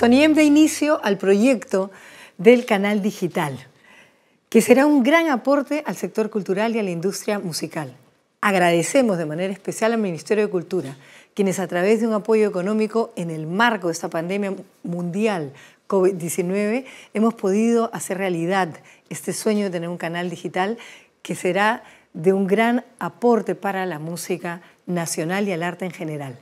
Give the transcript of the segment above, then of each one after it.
Soniem da inicio al proyecto del canal digital, que será un gran aporte al sector cultural y a la industria musical. Agradecemos de manera especial al Ministerio de Cultura, quienes a través de un apoyo económico en el marco de esta pandemia mundial COVID-19 hemos podido hacer realidad este sueño de tener un canal digital que será de un gran aporte para la música nacional y al arte en general.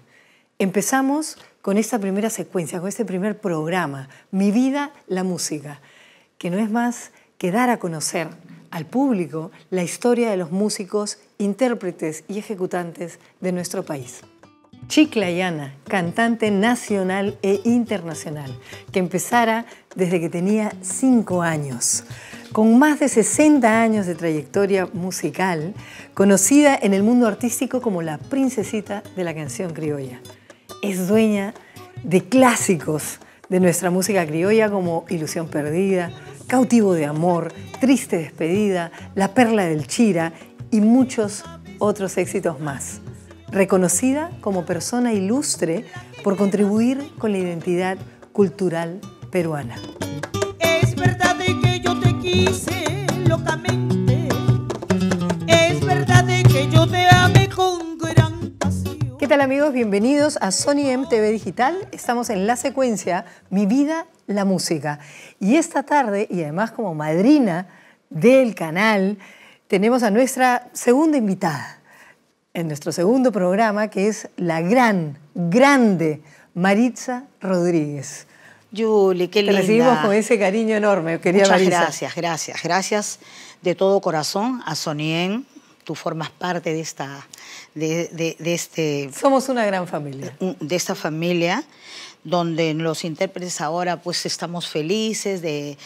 Empezamos con esta primera secuencia, con este primer programa, Mi vida, la música, que no es más que dar a conocer al público la historia de los músicos, intérpretes y ejecutantes de nuestro país. Chiclayana, cantante nacional e internacional, que empezara desde que tenía cinco años. Con más de 60 años de trayectoria musical, conocida en el mundo artístico como la princesita de la canción criolla es dueña de clásicos de nuestra música criolla como Ilusión Perdida, Cautivo de Amor, Triste Despedida, La Perla del Chira y muchos otros éxitos más. Reconocida como persona ilustre por contribuir con la identidad cultural peruana. ¿Qué tal amigos? Bienvenidos a Sony MTV Digital. Estamos en la secuencia Mi vida, la música. Y esta tarde, y además como madrina del canal, tenemos a nuestra segunda invitada en nuestro segundo programa, que es la gran, grande Maritza Rodríguez. Yuli, qué Te recibimos con ese cariño enorme, querida Muchas gracias, gracias, gracias de todo corazón a Sonien tú formas parte de esta, de, este... Somos una gran familia. De esta familia donde los intérpretes ahora pues estamos felices de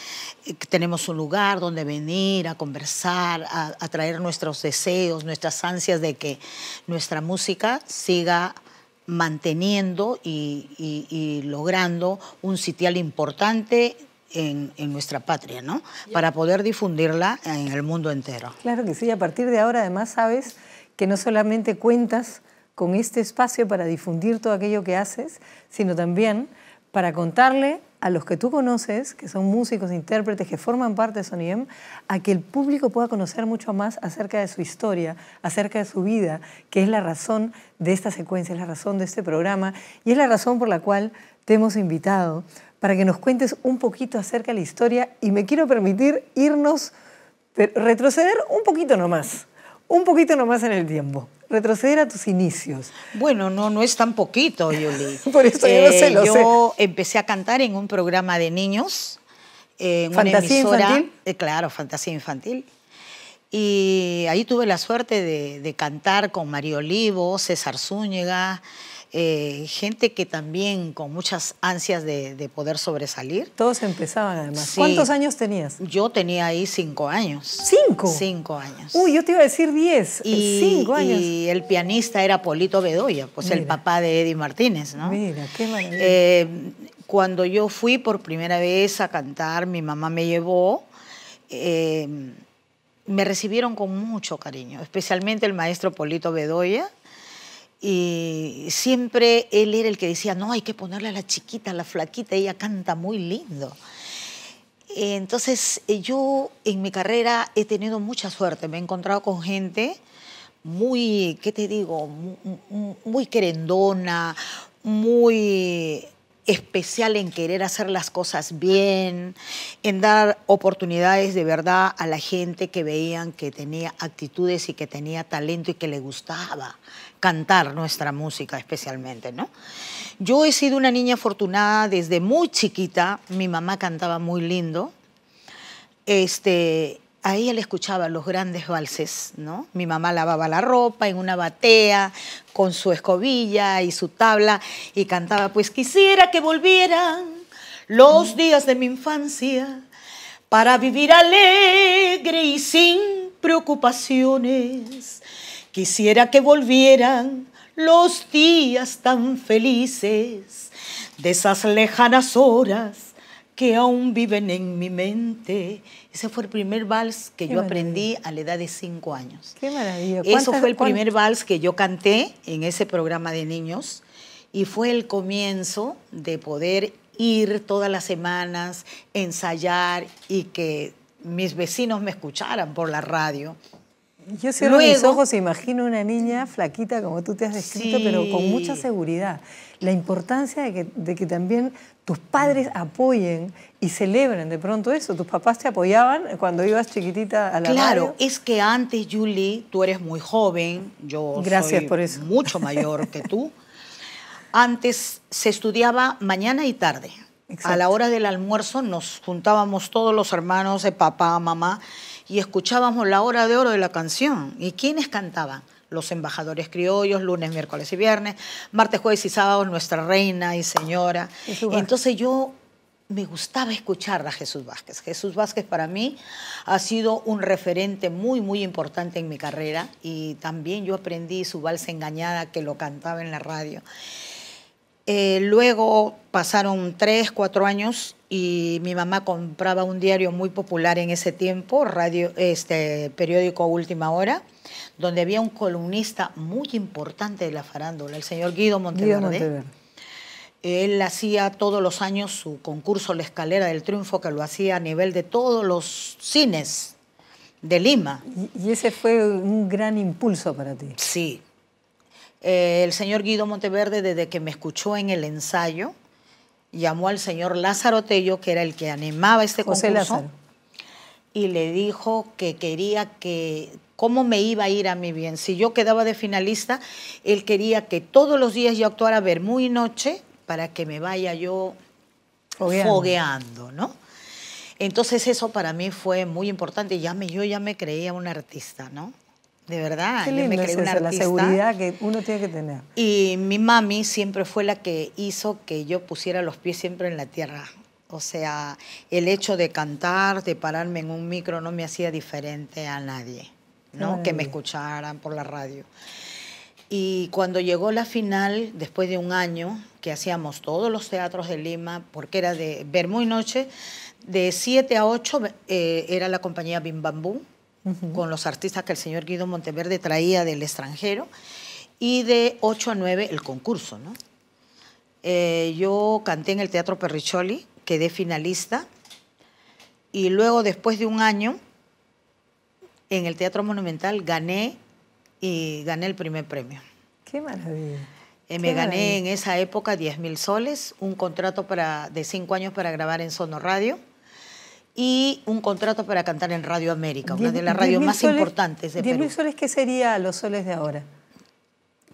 eh, que tenemos un lugar donde venir a conversar, a, traer nuestros deseos, nuestras ansias de que nuestra música siga manteniendo y, y logrando un sitial importante en, nuestra patria, ¿no? Para poder difundirla en el mundo entero. Claro que sí, a partir de ahora además sabes que no solamente cuentas con este espacio para difundir todo aquello que haces, sino también para contarle a los que tú conoces, que son músicos, intérpretes, que forman parte de Soniem, a que el público pueda conocer mucho más acerca de su historia, acerca de su vida, que es la razón de esta secuencia, es la razón de este programa y es la razón por la cual te hemos invitado para que nos cuentes un poquito acerca de la historia y me quiero permitir irnos, retroceder un poquito nomás, un poquito nomás en el tiempo, retroceder a tus inicios. Bueno, no, no es tan poquito, Yuli. Por eso yo eh, sé, Yo empecé a cantar en un programa de niños, eh, ¿Fantasía una infantil? Eh, claro, fantasía infantil. Y ahí tuve la suerte de, de cantar con Mario Olivo, César Zúñiga, eh, gente que también con muchas ansias de, poder sobresalir. Todos empezaban además. ¿Cuántos años tenías? Yo tenía ahí cinco años. ¿Cinco? Cinco años. Uy, yo te iba a decir diez. Y, eh, cinco años. Y el pianista era Polito Bedoya, pues el papá de Eddie Martínez, ¿no? Mira, qué maravilla. Eh, cuando yo fui por primera vez a cantar, mi mamá me llevó. me recibieron con mucho cariño, especialmente el maestro Polito Bedoya, y siempre él era el que decía, no, hay que ponerle a la chiquita, a la flaquita, ella canta muy lindo. Entonces, eh, yo en mi carrera he tenido mucha suerte, me he encontrado con gente muy, ¿qué te digo?, muy, muy querendona, muy especial en querer hacer las cosas bien, en dar oportunidades de verdad a la gente que veían que tenía actitudes y que tenía talento y que le gustaba cantar nuestra música especialmente, ¿no? Yo he sido una niña afortunada desde muy chiquita, mi mamá cantaba muy lindo, este, Ahí él escuchaba los grandes valses, ¿no? Mi mamá lavaba la ropa en una batea con su escobilla y su tabla y cantaba, pues quisiera que volvieran los mm. días de mi infancia para vivir alegre y sin preocupaciones. Quisiera que volvieran los días tan felices de esas lejanas horas que aún viven en mi mente ese fue el primer vals que yo aprendí a la edad de cinco años. Qué maravilla. Eso fue el primer vals que yo canté en ese programa de niños y fue el comienzo de poder ir todas las semanas, ensayar y que mis vecinos me escucharan por la radio. Yo cierro mis ojos e imagino una niña flaquita como tú te has descrito, pero con mucha seguridad. La importancia de que, de que también tus padres apoyen y celebren de pronto eso. Tus papás te apoyaban cuando ibas chiquitita a la Claro, es que antes, Julie, tú eres muy joven, yo soy mucho mayor que tú. Antes se estudiaba mañana y tarde. A la hora del almuerzo nos juntábamos todos los hermanos de papá, mamá y escuchábamos la hora de oro de la canción. ¿Y quiénes cantaban? los embajadores criollos, lunes, miércoles y viernes, martes, jueves y sábados, nuestra reina y señora. Entonces yo me gustaba escuchar a Jesús Vázquez. Jesús Vázquez para mí ha sido un referente muy, muy importante en mi carrera y también yo aprendí su balsa engañada que lo cantaba en la radio. Eh, luego pasaron tres, cuatro años y mi mamá compraba un diario muy popular en ese tiempo, este, periódico Última Hora, donde había un columnista muy importante de la farándula, el señor Guido Monteverde. Guido Monteverde. Él hacía todos los años su concurso La Escalera del Triunfo, que lo hacía a nivel de todos los cines de Lima. Y ese fue un gran impulso para ti. Sí. Eh, el señor Guido Monteverde, desde que me escuchó en el ensayo, llamó al señor Lázaro Tello, que era el que animaba este concurso, y le dijo que quería que cómo me iba a ir a mí bien. Si yo quedaba de finalista, él quería que todos los días yo actuara ver, y noche para que me vaya yo fogueando, ¿no? Entonces eso para mí fue muy importante. Ya me, yo ya me creía un artista, ¿no? De verdad, me la seguridad que uno tiene que tener. Y mi mami siempre fue la que hizo que yo pusiera los pies siempre en la tierra. O sea, el hecho de cantar, de pararme en un micro, no me hacía diferente a nadie, ¿no? Que me escucharan por la radio. Y cuando llegó la final, después de un año, que hacíamos todos los teatros de Lima, porque era de ver muy noche, de 7 a 8 eh, era la compañía Bim Bambú, con los artistas que el señor Guido Monteverde traía del extranjero, y de 8 a 9 el concurso. ¿no? Eh, yo canté en el Teatro Perricholi, quedé finalista, y luego después de un año, en el Teatro Monumental gané y gané el primer premio. ¡Qué maravilla! Eh, me gané en esa época 10 mil soles, un contrato para, de cinco años para grabar en Sono Radio y un contrato para cantar en Radio América, una de las radios más importantes de Perú. mil soles qué sería los soles de ahora?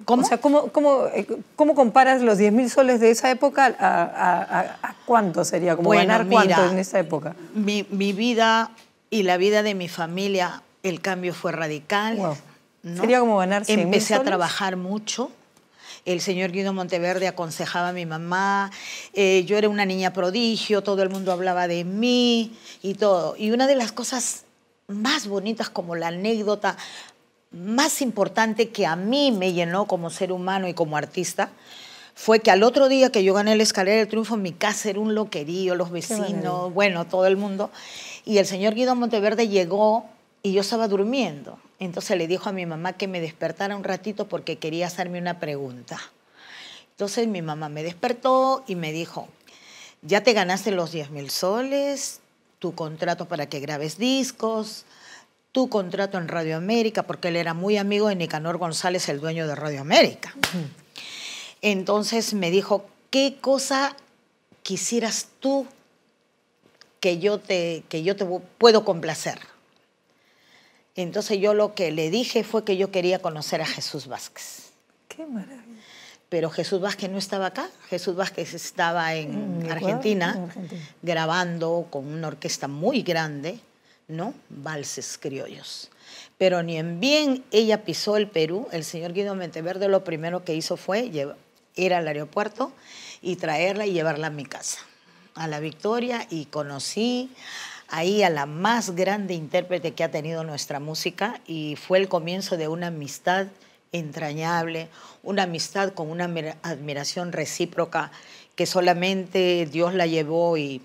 ¿Cómo? sea, ¿cómo, eh, cómo, comparas los diez mil soles de esa época a, cuánto sería? ¿Cómo ganar cuánto en esa época? Mi, mi, vida y la vida de mi familia, el cambio fue radical. Sería como ganar 100 Empecé a trabajar mucho el señor Guido Monteverde aconsejaba a mi mamá, eh, yo era una niña prodigio, todo el mundo hablaba de mí y todo. Y una de las cosas más bonitas como la anécdota más importante que a mí me llenó como ser humano y como artista fue que al otro día que yo gané la escalera del triunfo, mi casa era un loquerío, los vecinos, bueno, todo el mundo. Y el señor Guido Monteverde llegó y yo estaba durmiendo. Entonces le dijo a mi mamá que me despertara un ratito porque quería hacerme una pregunta. Entonces mi mamá me despertó y me dijo, ya te ganaste los 10 mil soles, tu contrato para que grabes discos, tu contrato en Radio América, porque él era muy amigo de Nicanor González, el dueño de Radio América. Entonces me dijo, ¿qué cosa quisieras tú que yo te, que yo te puedo complacer? Entonces yo lo que le dije fue que yo quería conocer a Jesús Vázquez. Qué maravilla. Pero Jesús Vázquez no estaba acá, Jesús Vázquez estaba en, Argentina, grabando con una orquesta muy grande, ¿no? Valses criollos pero ni en bien ella pisó el Perú, el señor Guido Menteverde lo primero que hizo fue ir al aeropuerto y traerla y llevarla a mi casa, a la Victoria, y conocí ahí a la más grande intérprete que ha tenido nuestra música y fue el comienzo de una amistad entrañable, una amistad con una admiración recíproca que solamente Dios la llevó y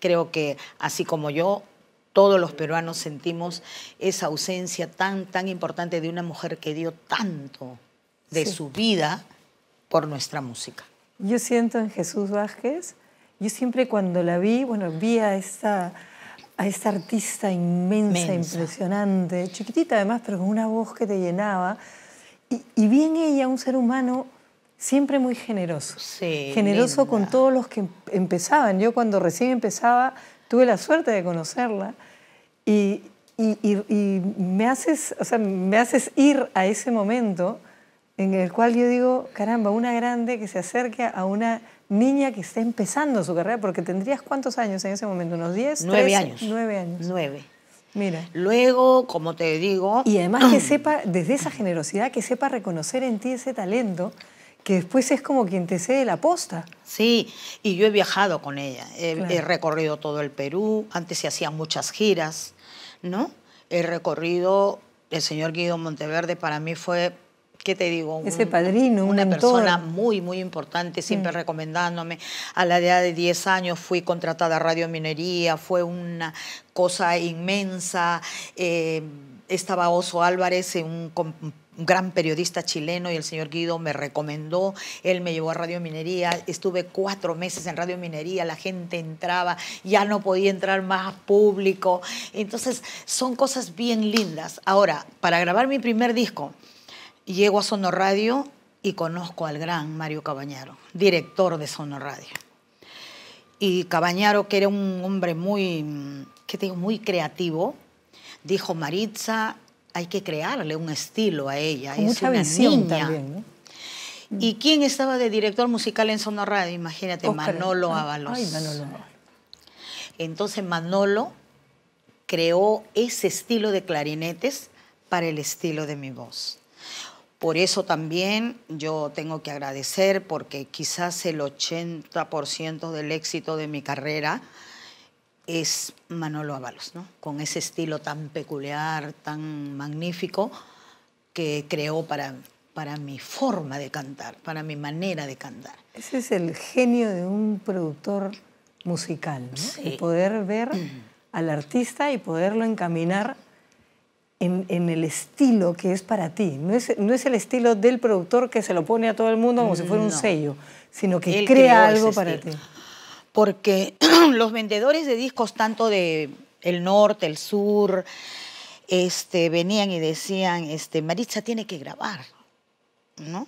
creo que así como yo, todos los peruanos sentimos esa ausencia tan, tan importante de una mujer que dio tanto de su vida por nuestra música. Yo siento en Jesús Vázquez, yo siempre cuando la vi, bueno, vi a esta a esta artista inmensa, impresionante, chiquitita además, pero con una voz que te llenaba. Y, y bien ella, un ser humano siempre muy generoso. generoso con todos los que em, empezaban. Yo cuando recién empezaba tuve la suerte de conocerla y, me, haces, o sea, me haces ir a ese momento en el cual yo digo, caramba, una grande que se acerque a una niña que está empezando su carrera, porque tendrías cuántos años en ese momento, unos 10, nueve años. Nueve años. Nueve. Mira. Luego, como te digo... Y además que sepa, desde esa generosidad, que sepa reconocer en ti ese talento, que después es como quien te cede la posta. Sí, y yo he viajado con ella, he, he recorrido todo el Perú, antes se hacían muchas giras, ¿no? He recorrido, el señor Guido Monteverde para mí fue ¿qué te digo? Ese padrino, una persona muy, muy importante, siempre mm. recomendándome. A la edad de 10 años fui contratada a Radio Minería, fue una cosa inmensa. Eh, estaba Oso Álvarez, eh, un, un gran periodista chileno, y el señor Guido me recomendó. Él me llevó a Radio Minería. Estuve cuatro meses en Radio Minería. La gente entraba, ya no podía entrar más público. Entonces, son cosas bien lindas. Ahora, para grabar mi primer disco, llego a Sonoradio y conozco al gran Mario Cabañaro, director de Sonoradio. Y Cabañaro, que era un hombre muy, que digo, muy creativo, dijo, Maritza, hay que crearle un estilo a ella. Con es una visión También, ¿Y quién estaba de director musical en Sonoradio, Imagínate, Manolo Avalos. Ay, Manolo. Entonces Manolo creó ese estilo de clarinetes para el estilo de mi voz. Por eso también yo tengo que agradecer porque quizás el 80% del éxito de mi carrera es Manolo Ábalos, con ese estilo tan peculiar, tan magnífico que creó para, para mi forma de cantar, para mi manera de cantar. Ese es el genio de un productor musical, poder ver al artista y poderlo encaminar en, el estilo que es para ti. No es, no es el estilo del productor que se lo pone a todo el mundo como si fuera un sello, sino que crea algo para ti. Porque los vendedores de discos, tanto de el norte, el sur, este, venían y decían, este, Maritza tiene que grabar, ¿no?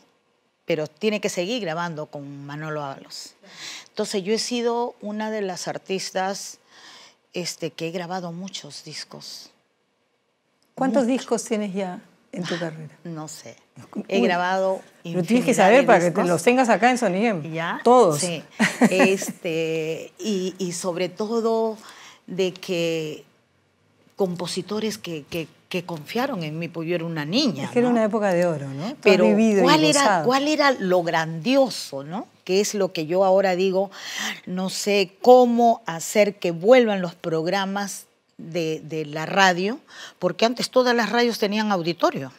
Pero tiene que seguir grabando con Manolo Ábalos. Entonces yo he sido una de las artistas este, que he grabado muchos discos ¿Cuántos discos tienes ya en tu ah, carrera? No sé. He grabado. Lo tienes que saber para que los tengas acá en Sony ¿Ya? Todos. Sí. Este, y, sobre todo de que compositores que, confiaron en mí, porque yo era una niña. Es que era una época de oro, ¿no? Pero ¿cuál, era, ¿cuál era lo grandioso, ¿no? Que es lo que yo ahora digo, no sé cómo hacer que vuelvan los programas de, la radio, porque antes todas las radios tenían auditorio.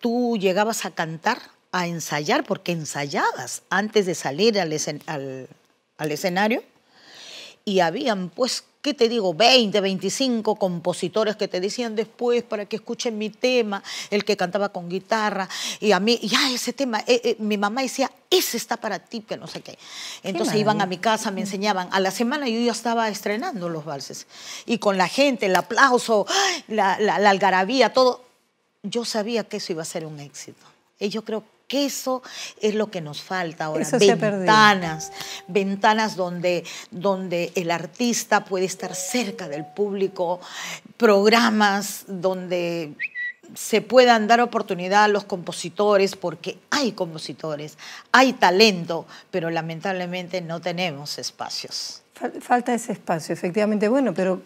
Tú llegabas a cantar, a ensayar, porque ensayabas antes de salir al, al escenario, y habían pues ¿qué te digo? 20, 25 compositores que te decían después para que escuchen mi tema, el que cantaba con guitarra, y a mí, ya ese tema, eh, eh", mi mamá decía, ese está para ti, que no sé qué. Entonces iban a mi casa, me enseñaban. A la semana yo ya estaba estrenando los valses, y con la gente, el aplauso, la, la algarabía, todo. Yo sabía que eso iba a ser un éxito. Y yo creo que que eso es lo que nos falta ahora. ventanas, ventanas donde, donde el artista puede estar cerca del público, programas donde se puedan dar oportunidad a los compositores, porque hay compositores, hay talento, pero lamentablemente no tenemos espacios. Falta ese espacio, efectivamente. Bueno, pero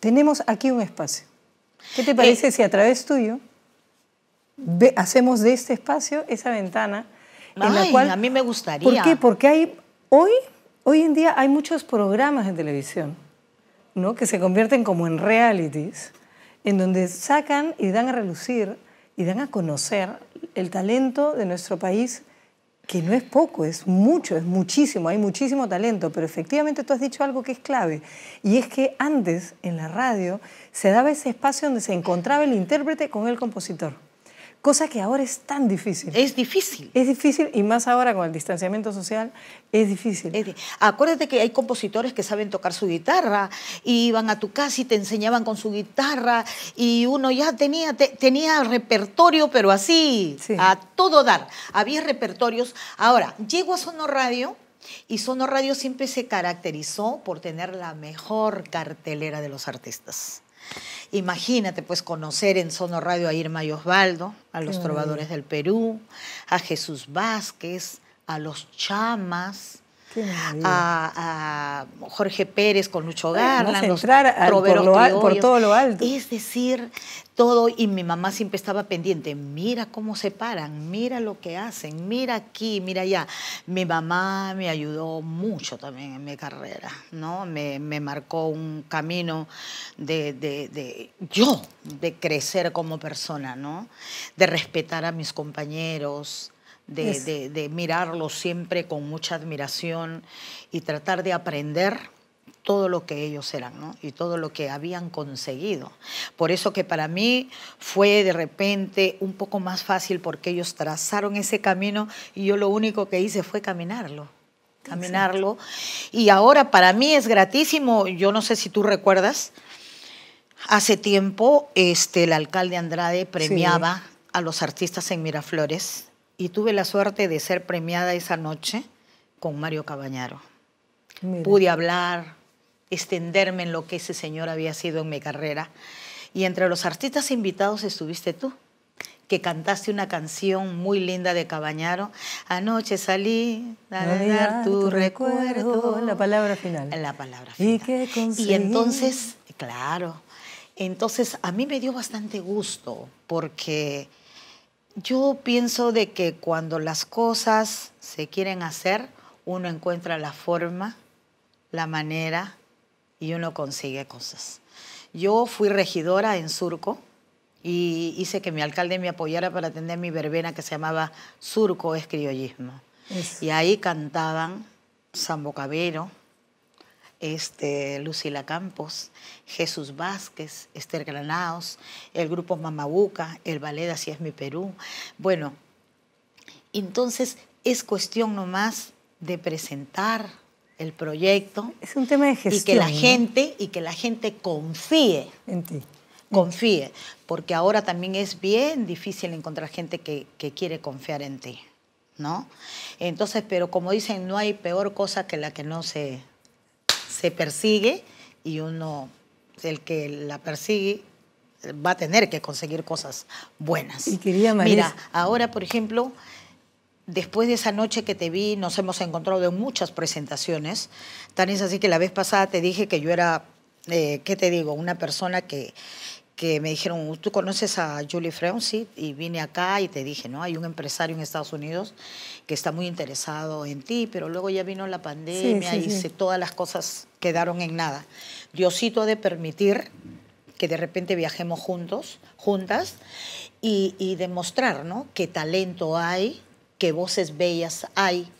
tenemos aquí un espacio. ¿Qué te eh, parece si a través tuyo hacemos de este espacio esa ventana. en la cual, a mí me gustaría. ¿Por qué? Porque hay, hoy, hoy en día hay muchos programas en televisión ¿no? que se convierten como en realities, en donde sacan y dan a relucir y dan a conocer el talento de nuestro país, que no es poco, es mucho, es muchísimo, hay muchísimo talento, pero efectivamente tú has dicho algo que es clave, y es que antes en la radio se daba ese espacio donde se encontraba el intérprete con el compositor cosa que ahora es tan difícil. Es difícil. Es difícil y más ahora con el distanciamiento social es difícil. Acuérdate que hay compositores que saben tocar su guitarra y iban a tu casa y te enseñaban con su guitarra y uno ya tenía, tenía repertorio, pero así, a todo dar. Había repertorios. Ahora, llego a Sono Radio. Y Sono Radio siempre se caracterizó por tener la mejor cartelera de los artistas. Imagínate, pues, conocer en Sono Radio a Irma y Osvaldo, a los Trovadores del Perú, a Jesús Vázquez, a los Chamas. A, Jorge Pérez con Lucho Garland, entrar por, todo lo alto. Es decir, todo y mi mamá siempre estaba pendiente, mira cómo se paran, mira lo que hacen, mira aquí, mira allá. Mi mamá me ayudó mucho también en mi carrera, ¿no? Me, marcó un camino de, yo, de crecer como persona, ¿no? De respetar a mis compañeros. De, de, de mirarlos siempre con mucha admiración y tratar de aprender todo lo que ellos eran ¿no? y todo lo que habían conseguido. Por eso que para mí fue de repente un poco más fácil porque ellos trazaron ese camino y yo lo único que hice fue caminarlo caminarlo. Y ahora para mí es gratísimo, yo no sé si tú recuerdas, hace tiempo este, el alcalde Andrade premiaba a los artistas en Miraflores y tuve la suerte de ser premiada esa noche con Mario Cabañaro. Pude hablar, extenderme en lo que ese señor había sido en mi carrera. Y entre los artistas invitados estuviste tú, que cantaste una canción muy linda de Cabañaro. Anoche salí a dar tu, recuerdo. La palabra final. La palabra final. Y, y entonces, claro, entonces a mí me dio bastante gusto porque yo pienso de que cuando las cosas se quieren hacer, uno encuentra la forma, la manera, y uno consigue cosas. Yo fui regidora en Surco y hice que mi alcalde me apoyara para atender mi verbena que se llamaba Surco es criollismo. Y ahí cantaban Sambo Cabero, este, Lucila Campos, Jesús Vázquez, Esther Granados, el grupo Mamabuca, el ballet Así es mi Perú. Bueno, entonces es cuestión nomás de presentar, el proyecto. Es un tema de gestión. Y que la gente, y que la gente confíe. En ti. Confíe. Porque ahora también es bien difícil encontrar gente que, quiere confiar en ti. ¿No? Entonces, pero como dicen, no hay peor cosa que la que no se, se persigue y uno, el que la persigue, va a tener que conseguir cosas buenas. Y quería, Mira, ahora, por ejemplo, después de esa noche que te vi, nos hemos encontrado en muchas presentaciones. Tan es así que la vez pasada te dije que yo era, eh, ¿qué te digo? Una persona que, que me dijeron, ¿tú conoces a Julie Freund? y vine acá y te dije, ¿no? Hay un empresario en Estados Unidos que está muy interesado en ti, pero luego ya vino la pandemia y todas las cosas quedaron en nada. Diosito ha de permitir que de repente viajemos juntos, juntas, y, demostrar, ¿no? qué talento hay, que voces bellas hay,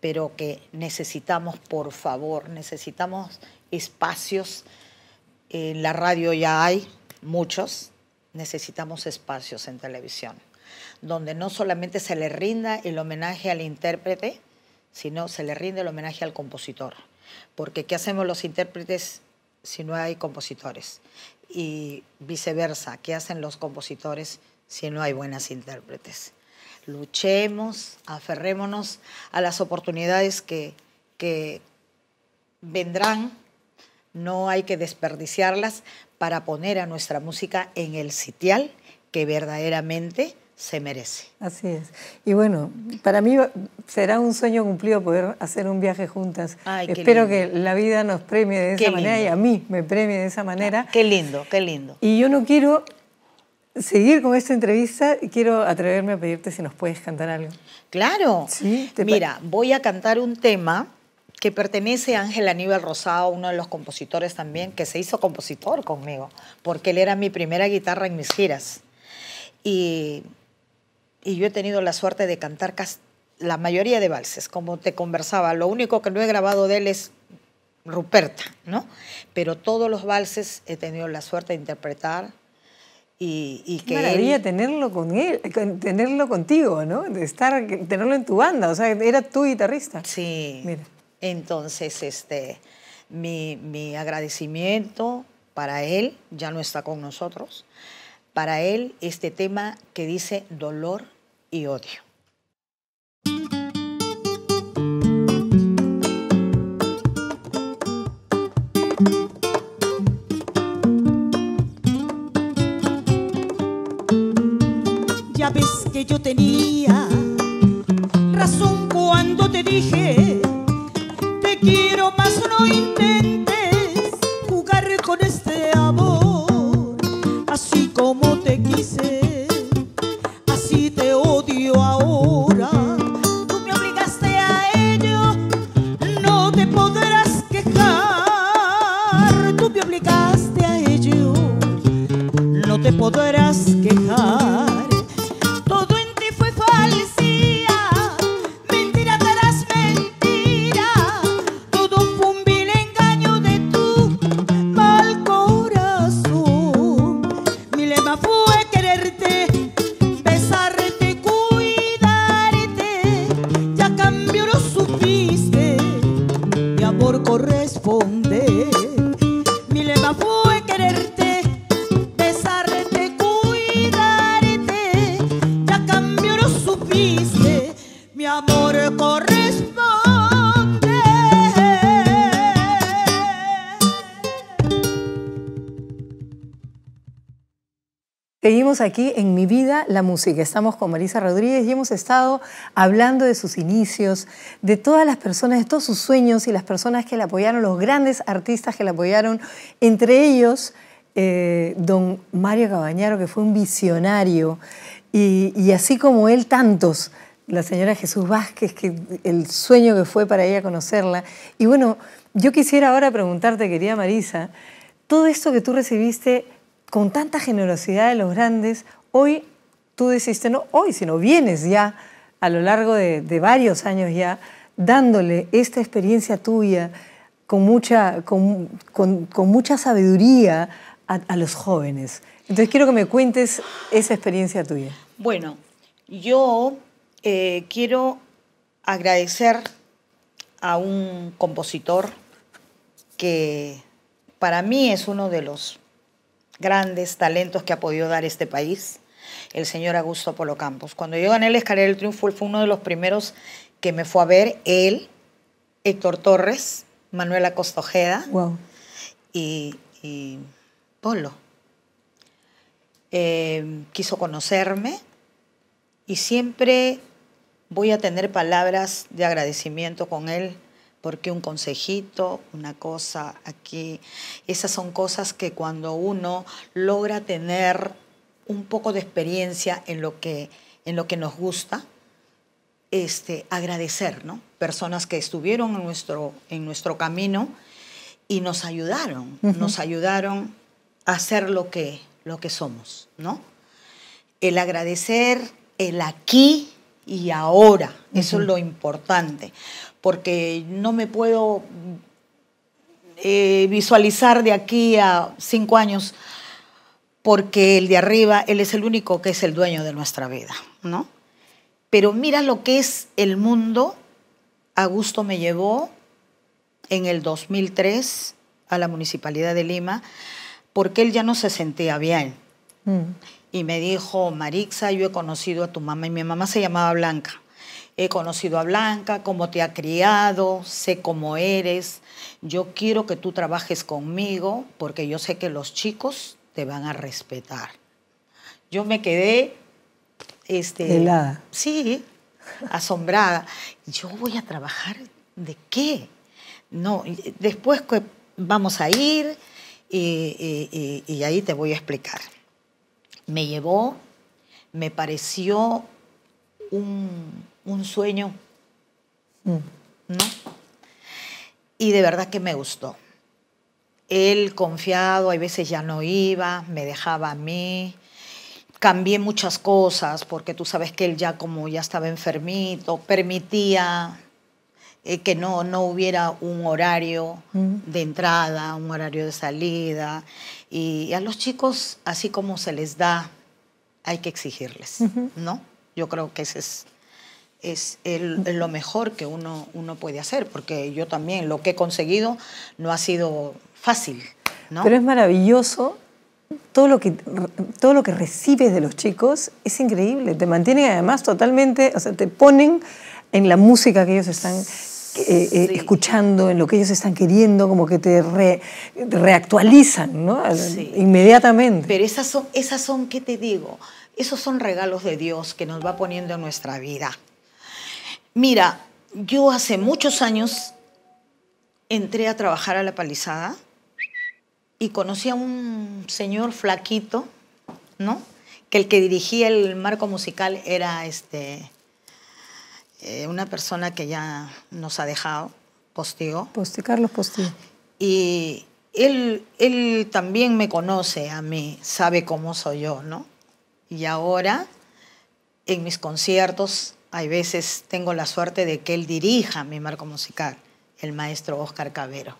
pero que necesitamos, por favor, necesitamos espacios. En la radio ya hay muchos, necesitamos espacios en televisión, donde no solamente se le rinda el homenaje al intérprete, sino se le rinde el homenaje al compositor. Porque ¿qué hacemos los intérpretes si no hay compositores? Y viceversa, ¿qué hacen los compositores si no hay buenas intérpretes? luchemos, aferrémonos a las oportunidades que, vendrán, no hay que desperdiciarlas para poner a nuestra música en el sitial que verdaderamente se merece. Así es. Y bueno, para mí será un sueño cumplido poder hacer un viaje juntas. Espero que la vida nos premie de esa manera y a mí me premie de esa manera. Qué lindo, qué lindo. Y yo no quiero seguir con esta entrevista, y quiero atreverme a pedirte si nos puedes cantar algo. Claro. Mira, voy a cantar un tema que pertenece a Ángel Aníbal Rosado, uno de los compositores también, que se hizo compositor conmigo, porque él era mi primera guitarra en mis giras. Y, y yo he tenido la suerte de cantar la mayoría de valses, como te conversaba. Lo único que no he grabado de él es Ruperta, ¿no? Pero todos los valses he tenido la suerte de interpretar y, que maravilla tenerlo con él, tenerlo contigo, ¿no? De estar, tenerlo en tu banda, o sea, era tu guitarrista. Sí. Mira. Entonces, este, mi agradecimiento para él, ya no está con nosotros, para él este tema que dice dolor y odio. yo tenía. aquí en Mi Vida, la Música. Estamos con Marisa Rodríguez y hemos estado hablando de sus inicios, de todas las personas, de todos sus sueños y las personas que la apoyaron, los grandes artistas que la apoyaron, entre ellos eh, don Mario Cabañaro, que fue un visionario, y, y así como él, tantos la señora Jesús Vázquez, que el sueño que fue para ella conocerla. Y bueno, yo quisiera ahora preguntarte, querida Marisa, todo esto que tú recibiste con tanta generosidad de los grandes, hoy tú deciste, no hoy, sino vienes ya a lo largo de, varios años ya, dándole esta experiencia tuya con mucha, mucha sabiduría a, los jóvenes. Entonces quiero que me cuentes esa experiencia tuya. Bueno, yo eh, quiero agradecer a un compositor que para mí es uno de los grandes talentos que ha podido dar este país, el señor Augusto Polo Campos. Cuando yo gané el Escalera del Triunfo, él fue uno de los primeros que me fue a ver, él, Héctor Torres, Manuela Costojeda y, Polo. Eh, quiso conocerme y siempre voy a tener palabras de agradecimiento con él porque un consejito, una cosa aquí, esas son cosas que cuando uno logra tener un poco de experiencia en lo que, en lo que nos gusta, este, agradecer, ¿no? Personas que estuvieron en nuestro, en nuestro camino y nos ayudaron, nos ayudaron a ser lo que, lo que somos, ¿no? El agradecer, el aquí y ahora, eso es lo importante porque no me puedo eh, visualizar de aquí a cinco años, porque el de arriba, él es el único que es el dueño de nuestra vida, ¿no? Pero mira lo que es el mundo. Augusto me llevó en el 2003 a la Municipalidad de Lima porque él ya no se sentía bien. Mm. Y me dijo, Marixa, yo he conocido a tu mamá y mi mamá se llamaba Blanca. He conocido a Blanca, cómo te ha criado, sé cómo eres. Yo quiero que tú trabajes conmigo porque yo sé que los chicos te van a respetar. Yo me quedé... Este, Sí, asombrada. ¿Yo voy a trabajar de qué? No, después vamos a ir y, ahí te voy a explicar. Me llevó, me pareció un, un sueño, mm. ¿no? Y de verdad que me gustó. Él confiado, hay veces ya no iba, me dejaba a mí. Cambié muchas cosas, porque tú sabes que él ya como ya estaba enfermito, permitía eh, que no, no hubiera un horario mm. de entrada, un horario de salida. Y a los chicos, así como se les da, hay que exigirles, ¿no? Yo creo que ese es es lo mejor que uno, uno puede hacer, porque yo también lo que he conseguido no ha sido fácil. ¿no? Pero es maravilloso todo lo que todo lo que recibes de los chicos es increíble. Te mantienen además totalmente, o sea, te ponen en la música que ellos están eh, eh, escuchando, en lo que ellos están queriendo, como que te, reactualizan, ¿no? Inmediatamente. Pero esas son, esas son, ¿qué te digo? Esos son regalos de Dios que nos va poniendo en nuestra vida. Mira, yo hace muchos años entré a trabajar a la palizada y conocí a un señor flaquito, ¿no? Que el que dirigía el marco musical era este, eh, una persona que ya nos ha dejado, Postigo. Postigo, Carlos Postigo. Y él, él también me conoce a mí, sabe cómo soy yo, ¿no? Y ahora, en mis conciertos, hay veces tengo la suerte de que él dirija mi marco musical, el maestro Oscar Cabero.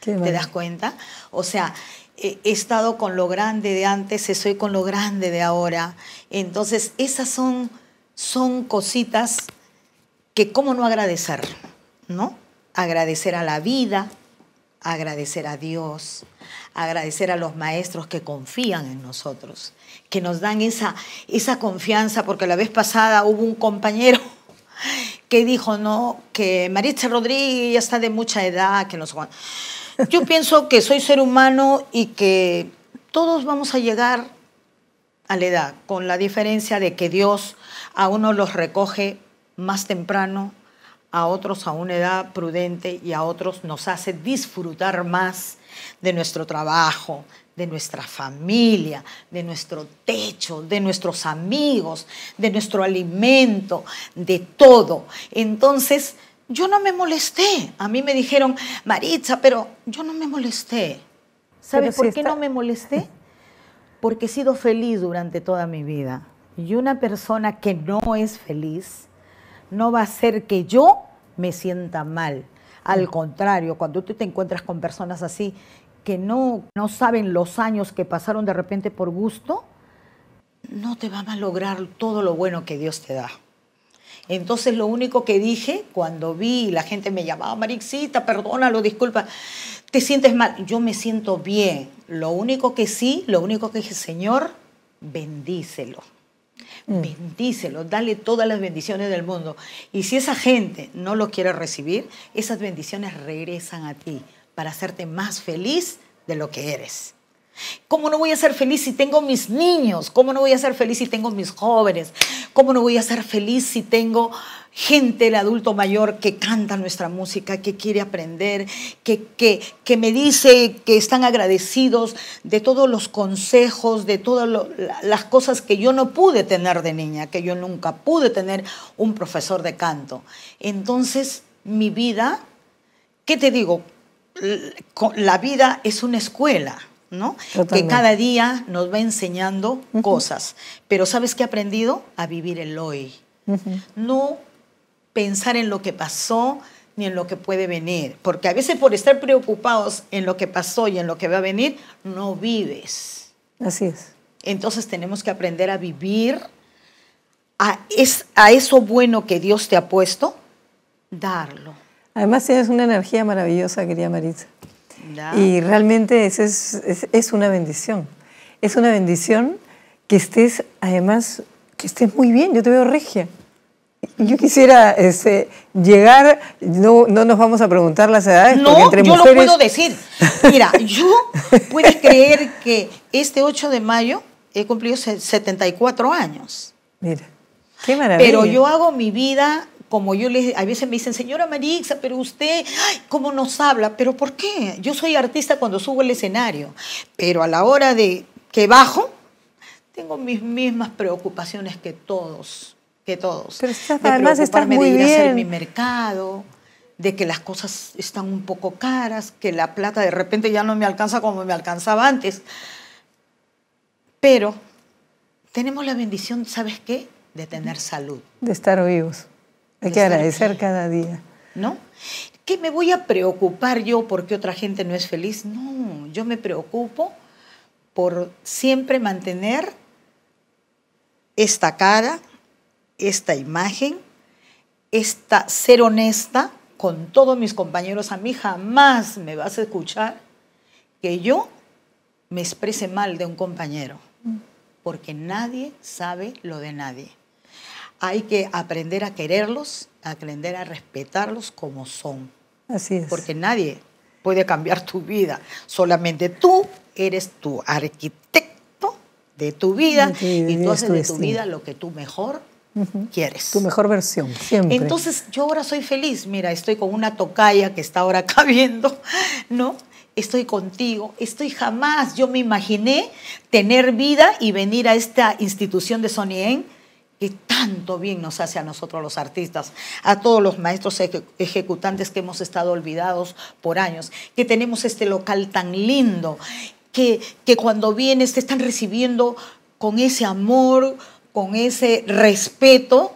¿Te das cuenta? O sea, he estado con lo grande de antes, estoy con lo grande de ahora. Entonces, esas son, son cositas que cómo no agradecer, ¿no? Agradecer a la vida, agradecer a Dios, agradecer a los maestros que confían en nosotros, que nos dan esa, esa confianza, porque la vez pasada hubo un compañero que dijo, no, que Maritza Rodríguez ya está de mucha edad, que no sé Yo pienso que soy ser humano y que todos vamos a llegar a la edad, con la diferencia de que Dios a unos los recoge más temprano, a otros a una edad prudente y a otros nos hace disfrutar más de nuestro trabajo, de nuestra familia, de nuestro techo, de nuestros amigos, de nuestro alimento, de todo. Entonces, yo no me molesté. A mí me dijeron, Maritza, pero yo no me molesté. ¿Sabes por qué no me molesté? Porque he sido feliz durante toda mi vida. Y una persona que no es feliz no va a hacer que yo me sienta mal al contrario, cuando tú te encuentras con personas así que no, no saben los años que pasaron de repente por gusto, no te va a lograr todo lo bueno que Dios te da. Entonces lo único que dije cuando vi, la gente me llamaba, Marixita, perdónalo, disculpa, te sientes mal, yo me siento bien. Lo único que sí, lo único que dije, Señor, bendícelo. Mm. bendícelos, dale todas las bendiciones del mundo. Y si esa gente no lo quiere recibir, esas bendiciones regresan a ti para hacerte más feliz de lo que eres. ¿Cómo no voy a ser feliz si tengo mis niños? ¿Cómo no voy a ser feliz si tengo mis jóvenes? ¿Cómo no voy a ser feliz si tengo gente, el adulto mayor, que canta nuestra música, que quiere aprender, que, me dice que están agradecidos de todos los consejos, de todas las cosas que yo no pude tener de niña, que yo nunca pude tener un profesor de canto? Entonces, mi vida, ¿qué te digo? La vida es una escuela ¿no? Que cada día nos va enseñando cosas. Pero ¿sabes qué he aprendido? A vivir el hoy. No pensar en lo que pasó ni en lo que puede venir. Porque a veces por estar preocupados en lo que pasó y en lo que va a venir, no vives. Así es. Entonces tenemos que aprender a vivir a, es, a eso bueno que Dios te ha puesto, darlo. Además tienes una energía maravillosa, querida Maritza. Y realmente es, una bendición. Es una bendición que estés, además, que estés muy bien. Yo te veo regia. Yo quisiera este, llegar, no, nos vamos a preguntar las edades. No, yo lo puedo decir. Mira, yo puedes creer que este 8 de mayo he cumplido 74 años. Mira, qué maravilla. Pero yo hago mi vida como yo les, a veces me dicen, señora Marixa, pero usted, ¿cómo nos habla? ¿Pero por qué? Yo soy artista cuando subo el escenario, pero a la hora de que bajo, tengo mis mismas preocupaciones que todos, que todos. Pero además estás muy de ir bien. mi mercado, de que las cosas están un poco caras, que la plata de repente ya no me alcanza como me alcanzaba antes. Pero tenemos la bendición, ¿sabes qué? De tener salud. De estar vivos. Hay que agradecer cada día. ¿No? ¿Qué me voy a preocupar yo porque otra gente no es feliz? No, yo me preocupo por siempre mantener esta cara, esta imagen, esta ser honesta con todos mis compañeros. A mí jamás me vas a escuchar que yo me exprese mal de un compañero, mm. porque nadie sabe lo de nadie hay que aprender a quererlos, aprender a respetarlos como son. Así es. Porque nadie puede cambiar tu vida, solamente tú eres tu arquitecto de tu vida y tú haces de tu vida lo que tú mejor quieres. Tu mejor versión, siempre. Entonces, yo ahora soy feliz. Mira, estoy con una tocaya que está ahora cabiendo. ¿no? Estoy contigo, estoy jamás. Yo me imaginé tener vida y venir a esta institución de Sony que tanto bien nos hace a nosotros los artistas, a todos los maestros ejecutantes que hemos estado olvidados por años, que tenemos este local tan lindo, que, que cuando vienes te están recibiendo con ese amor, con ese respeto,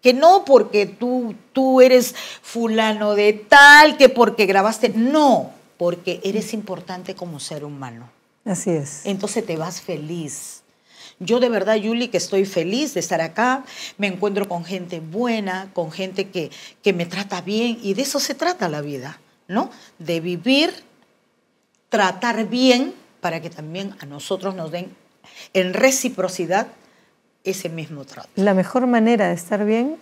que no porque tú, tú eres fulano de tal, que porque grabaste, no, porque eres importante como ser humano. Así es. Entonces te vas feliz yo de verdad, Yuli, que estoy feliz de estar acá, me encuentro con gente buena, con gente que, me trata bien y de eso se trata la vida, ¿no? De vivir, tratar bien para que también a nosotros nos den en reciprocidad ese mismo trato. La mejor manera de estar bien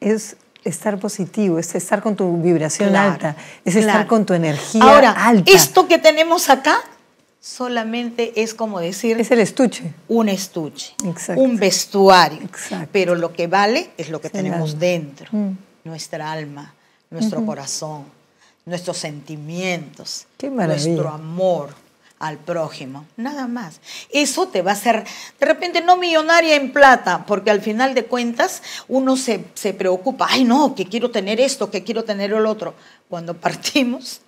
es estar positivo, es estar con tu vibración alta, es estar con tu energía Ahora, Esto que tenemos acá solamente es como decir... Es el estuche. Un estuche, un vestuario. Pero lo que vale es lo que tenemos dentro, mm. nuestra alma, nuestro corazón, nuestros sentimientos, nuestro amor al prójimo, nada más. Eso te va a hacer, de repente, no millonaria en plata, porque al final de cuentas uno se, se preocupa, ay no, que quiero tener esto, que quiero tener el otro. Cuando partimos,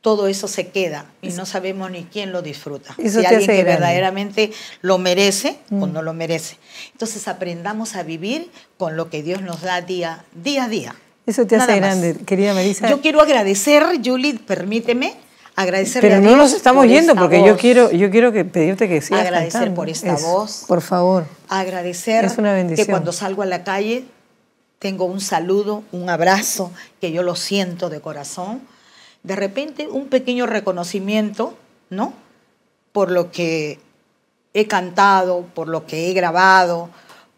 todo eso se queda y no sabemos ni quién lo disfruta. Eso si alguien que verdaderamente lo merece o mm. no lo merece. Entonces aprendamos a vivir con lo que Dios nos da día, día a día. Eso te hace grande, querida Marisa. Yo quiero agradecer, Julie, permíteme, agradecerle Pero no nos estamos por yendo porque yo quiero, pedirte que sigas Agradecer por esta voz. Por favor. Agradecer que cuando salgo a la calle tengo un saludo, un abrazo, que yo lo siento de corazón de repente un pequeño reconocimiento, ¿no? Por lo que he cantado, por lo que he grabado,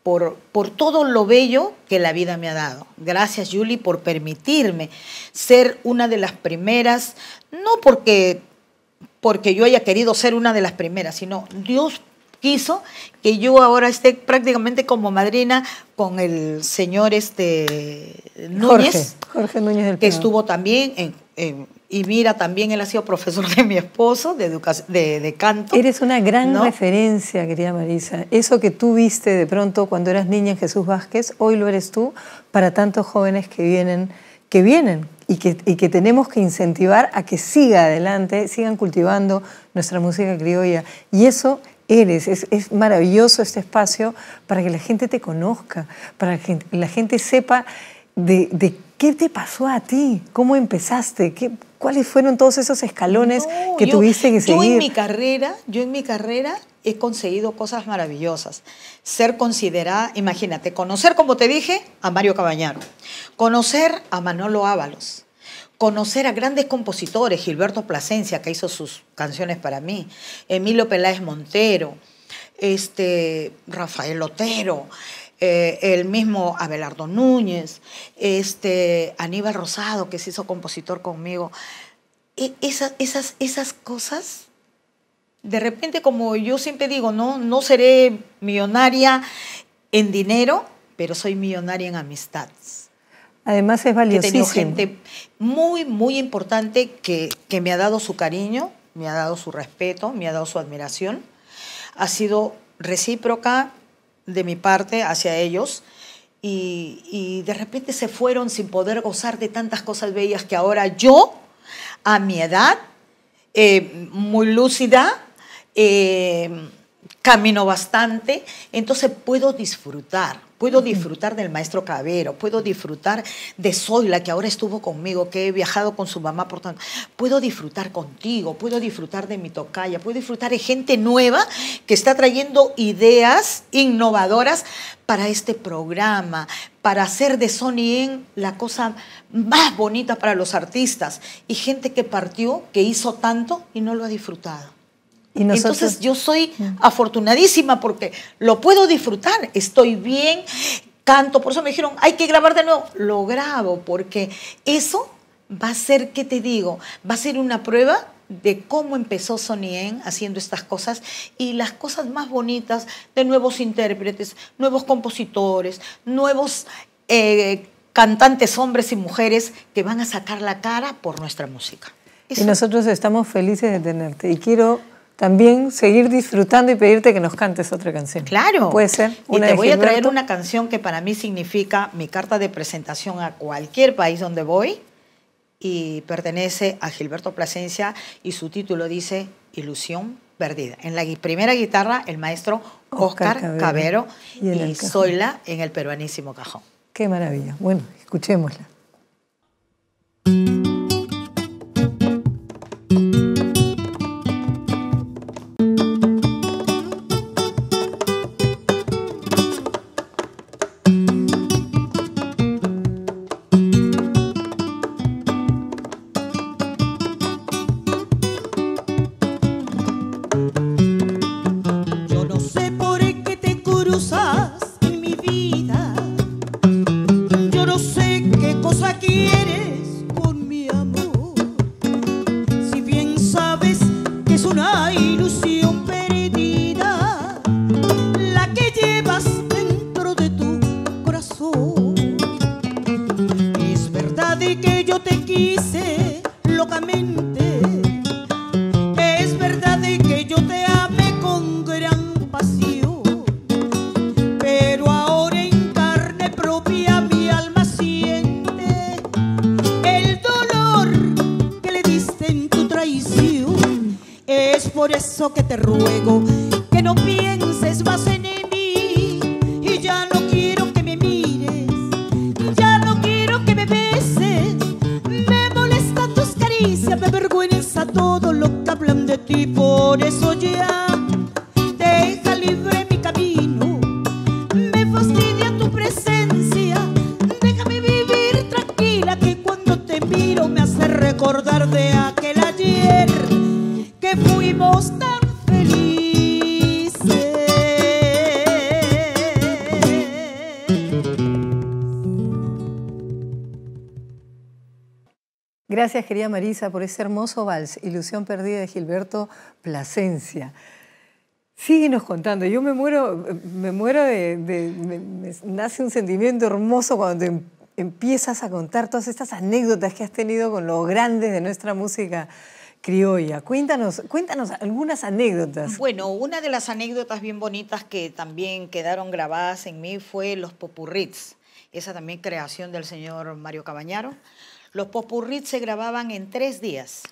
por, por todo lo bello que la vida me ha dado. Gracias, Julie, por permitirme ser una de las primeras, no porque, porque yo haya querido ser una de las primeras, sino Dios quiso que yo ahora esté prácticamente como madrina con el señor este Núñez, que estuvo también en y mira, también él ha sido profesor de mi esposo, de, de, canto. Eres una gran referencia, querida Marisa. Eso que tú viste de pronto cuando eras niña en Jesús Vázquez, hoy lo eres tú para tantos jóvenes que vienen, que vienen y que, que tenemos que incentivar a que siga adelante, sigan cultivando nuestra música criolla. Y eso eres. es, maravilloso este espacio para que la gente te conozca, para que la gente sepa de, qué te pasó a ti, cómo empezaste, ¿Qué, cuáles fueron todos esos escalones que tuviste que seguir. Yo en mi carrera, yo en mi carrera he conseguido cosas maravillosas. Ser considerada, imagínate, conocer, como te dije, a Mario Cabañaro, conocer a Manolo Ábalos, conocer a grandes compositores, Gilberto Plasencia, que hizo sus canciones para mí, Emilio Peláez Montero, este, Rafael Otero, eh, el mismo Abelardo Núñez, este, Aníbal Rosado, que se hizo compositor conmigo. E, esas, esas, esas cosas, de repente, como yo siempre digo, no, no seré millonaria en dinero, pero soy millonaria en amistades. Además es valiosísimo. tengo gente muy, muy importante que, que, me ha dado su cariño, me ha dado su respeto, me ha dado su admiración. Ha sido recíproca de mi parte hacia ellos. Y, y, de repente se fueron sin poder gozar de tantas cosas bellas que ahora yo, a mi edad, eh, muy lúcida, eh, camino bastante, entonces puedo disfrutar. Puedo disfrutar del maestro Cabero, puedo disfrutar de Zoila, que ahora estuvo conmigo, que he viajado con su mamá, por tanto. Puedo disfrutar contigo, puedo disfrutar de mi tocaya, puedo disfrutar de gente nueva que está trayendo ideas innovadoras para este programa, para hacer de Sony en la cosa más bonita para los artistas y gente que partió, que hizo tanto y no lo ha disfrutado. Entonces yo soy afortunadísima porque lo puedo disfrutar, estoy bien, canto, por eso me dijeron, hay que grabar de nuevo, lo grabo porque eso va a ser, ¿qué te digo? Va a ser una prueba de cómo empezó Sonien ¿eh? haciendo estas cosas y las cosas más bonitas de nuevos intérpretes, nuevos compositores, nuevos eh, cantantes, hombres y mujeres que van a sacar la cara por nuestra música. Y nosotros estamos felices de tenerte. Y quiero también seguir disfrutando y pedirte que nos cantes otra canción. Claro. Puede ser. Una y te voy a traer una canción que para mí significa mi carta de presentación a cualquier país donde voy y pertenece a Gilberto Plasencia y su título dice Ilusión Perdida. En la primera guitarra el maestro Oscar, Cabero, y, y Zoila en el peruanísimo cajón. Qué maravilla. Bueno, escuchémosla. que te ruego Gracias, querida Marisa, por ese hermoso vals, Ilusión Perdida de Gilberto Plasencia. Síguenos contando. Yo me muero, me muero de. nace un sentimiento hermoso cuando em, empiezas a contar todas estas anécdotas que has tenido con los grandes de nuestra música criolla. Cuéntanos, cuéntanos algunas anécdotas. Bueno, una de las anécdotas bien bonitas que también quedaron grabadas en mí fue los popurrits. Esa también creación del señor Mario Cabañaro. Los popurrit se grababan en tres días.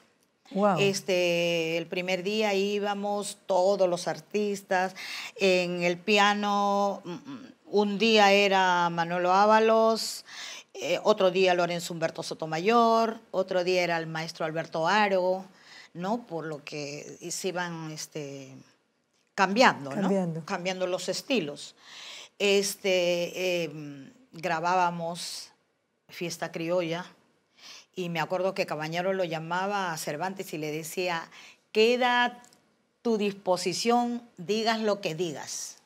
Este, el primer día íbamos todos los artistas. En el piano, mm, mm, un día era Manolo Ábalos, eh, otro día Lorenzo Humberto Sotomayor, otro día era el maestro Alberto Aro, ¿no? Por lo que se iban este, cambiando, cambiando. los estilos. Este, em, grabábamos Fiesta Criolla y me acuerdo que Cabañero lo llamaba a Cervantes y le decía, queda tu disposición, digas lo que digas.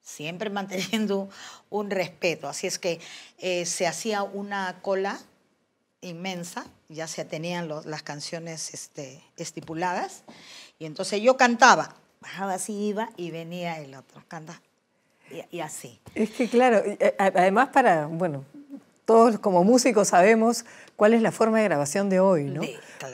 Siempre manteniendo un respeto. Así es que eh, se hacía una cola inmensa, ya se tenían las canciones este, estipuladas, y entonces yo cantaba, bajaba así, iba y venía el otro, cantaba. Y, y así. Es que claro, eh, además para, bueno, todos como músicos sabemos cuál es la forma de grabación de hoy, ¿no?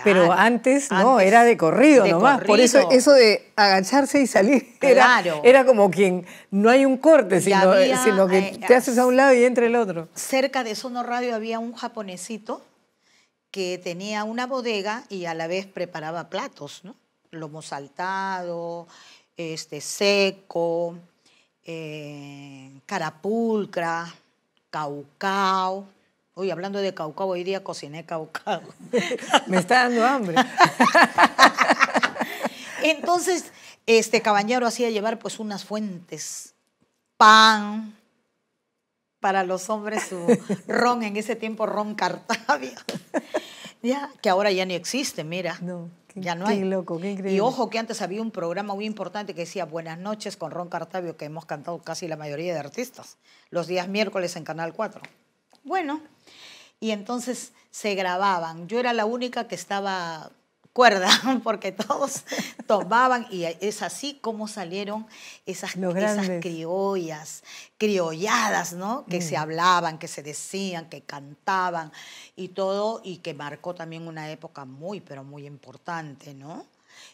Pero antes, no, era de corrido nomás. Por eso eso de agacharse y salir claro. era, como quien no hay un corte, eh, sino, que eh, te haces a un lado y entre el otro. Cerca de Sono Radio había un japonesito que tenía una bodega y a la vez preparaba platos, ¿no? Lomo saltado, este, seco, eh, carapulcra caucao. hoy hablando de caucao, hoy día cociné caucao. Me está dando hambre. Entonces, este caballero hacía llevar pues unas fuentes, pan, para los hombres su ron, en ese tiempo ron Cartavia, ya, que ahora ya no existe, mira. No ya no hay. Qué loco, qué increíble. Y ojo que antes había un programa muy importante que decía Buenas noches con Ron Cartavio, que hemos cantado casi la mayoría de artistas, los días miércoles en Canal 4. Bueno, y entonces se grababan. Yo era la única que estaba porque todos tomaban y es así como salieron esas, esas criollas, criolladas, ¿no? Que se mm. hablaban, que se decían, que cantaban y todo, y que marcó también una época muy, pero muy importante, ¿no?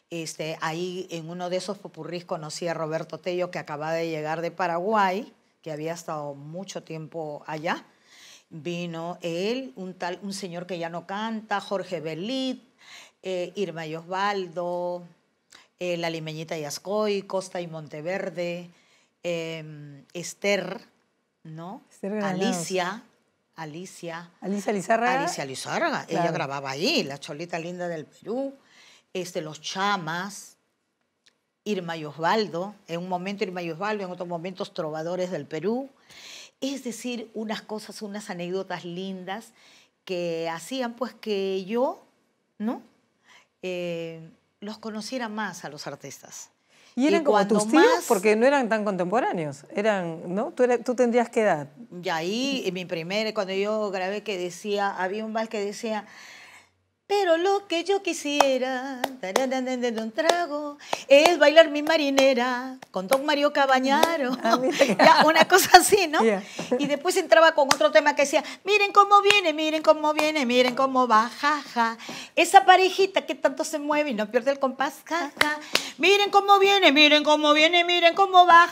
Este, ahí en uno de esos popurrís conocí a Roberto Tello, que acababa de llegar de Paraguay, que había estado mucho tiempo allá. Vino él, un, tal, un señor que ya no canta, Jorge bellit eh, Irma y Osvaldo, eh, La Limeñita y Ascoy, Costa y Monteverde, em, Esther, ¿no? Esther Alicia. Alicia. Alicia Lizárraga. Alicia Lizarra, Ella grababa ahí, La Cholita Linda del Perú, este, Los Chamas, Irma y Osvaldo. En un momento Irma y Osvaldo, en otros momentos Trovadores del Perú. Es decir, unas cosas, unas anécdotas lindas que hacían pues que yo, ¿no? Eh, los conociera más a los artistas. Y eran como tus tíos, porque no eran tan contemporáneos. Eran, ¿no? Tú, tú tendrías que edad. Y ahí, en mi primer, cuando yo grabé que decía, había un bal que decía, pero lo que yo quisiera, de un trago, es bailar mi marinera con Don Mario Cabañaro. una cosa así, ¿no? Y después entraba con otro tema que decía, miren cómo viene, miren cómo viene, miren cómo va, Esa parejita que tanto se mueve y no pierde el compás, ja, Miren cómo viene, miren cómo viene, miren cómo va,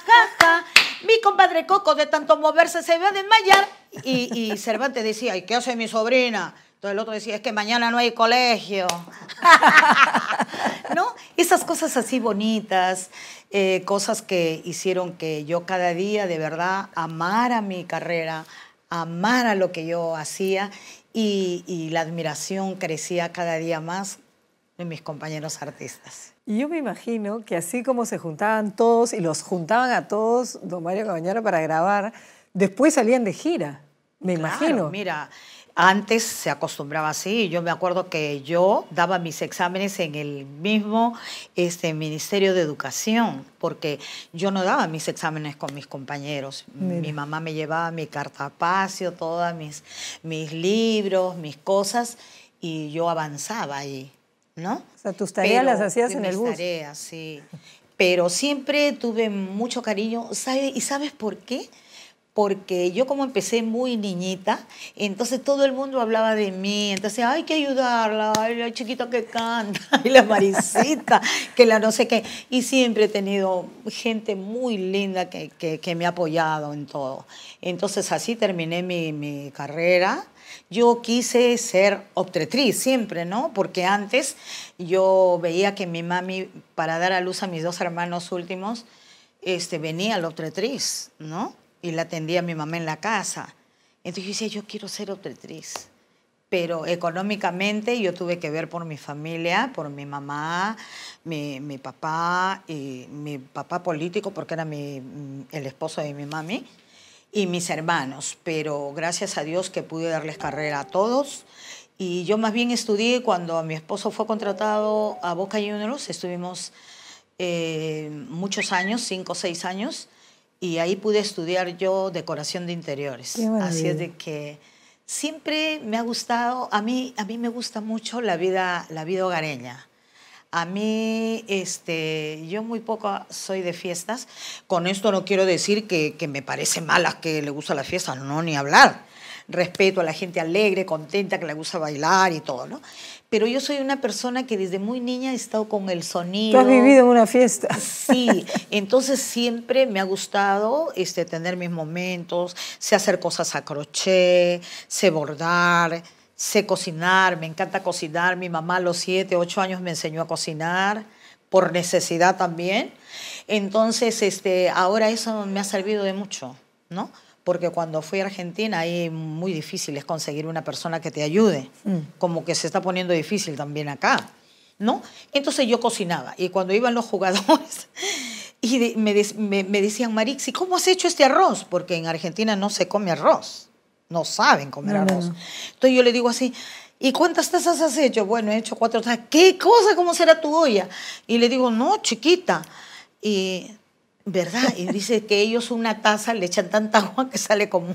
Mi compadre Coco de tanto moverse se va a desmayar. Y, y Cervantes decía, ¿y qué hace mi sobrina? Entonces el otro decía, es que mañana no hay colegio. ¿No? Esas cosas así bonitas, eh, cosas que hicieron que yo cada día de verdad amara mi carrera, amara lo que yo hacía y, la admiración crecía cada día más en mis compañeros artistas. Y yo me imagino que así como se juntaban todos y los juntaban a todos, don Mario Cabañaro, para grabar, después salían de gira, me imagino. Mira, antes se acostumbraba así. Yo me acuerdo que yo daba mis exámenes en el mismo este, Ministerio de Educación, porque yo no daba mis exámenes con mis compañeros. Mi mamá me llevaba mi cartapacio, todos mis, mis libros, mis cosas, y yo avanzaba ahí, ¿no? O sea, tus tareas las hacías en el bus. Mis tareas, sí. Pero siempre tuve mucho cariño. ¿Sabe, ¿Y sabes por qué? porque yo como empecé muy niñita, entonces todo el mundo hablaba de mí, entonces hay que ayudarla, ay, la chiquita que canta, y la maricita, que la no sé qué, y siempre he tenido gente muy linda que, me ha apoyado en todo. Entonces así terminé mi, carrera. Yo quise ser obstetriz siempre, ¿no? Porque antes yo veía que mi mami, para dar a luz a mis dos hermanos últimos, este, venía la obstetriz, ¿no? y la atendía mi mamá en la casa. Entonces yo decía, yo quiero ser obstetriz. Pero económicamente yo tuve que ver por mi familia, por mi mamá, mi, mi papá, y mi papá político, porque era mi, mm, el esposo de mi mami, y mis hermanos. Pero gracias a Dios que pude darles carrera a todos. Y yo más bien estudié cuando mi esposo fue contratado a Boca Juniors, estuvimos eh, muchos años, cinco o seis años, y ahí pude estudiar yo decoración de interiores. Así es de que siempre me ha gustado, a mí, a mí me gusta mucho la vida, la vida hogareña. A mí, este, yo muy poco soy de fiestas. Con esto no quiero decir que, que me parece mala que le gusta la fiesta no, ni hablar. Respeto a la gente alegre, contenta, que le gusta bailar y todo, ¿no? pero yo soy una persona que desde muy niña he estado con el sonido. Tú has vivido en una fiesta. Sí, entonces siempre me ha gustado este, tener mis momentos, sé hacer cosas a crochet, sé bordar, sé cocinar, me encanta cocinar. Mi mamá a los siete, ocho años me enseñó a cocinar por necesidad también. Entonces, este, ahora eso me ha servido de mucho, ¿no? porque cuando fui a Argentina ahí muy difícil es conseguir una persona que te ayude, mm. como que se está poniendo difícil también acá, ¿no? Entonces yo cocinaba y cuando iban los jugadores y me, me, me, decían, Marixi, ¿cómo has hecho este arroz? Porque en Argentina no se come arroz, no saben comer arroz. Entonces yo le digo así, ¿Y cuántas tazas has hecho? Bueno, he hecho cuatro tazas. ¿Qué cosa? ¿Cómo será tu olla? Y le digo, no, chiquita. Y ¿Verdad? Y dice que ellos una taza le echan tanta agua que sale como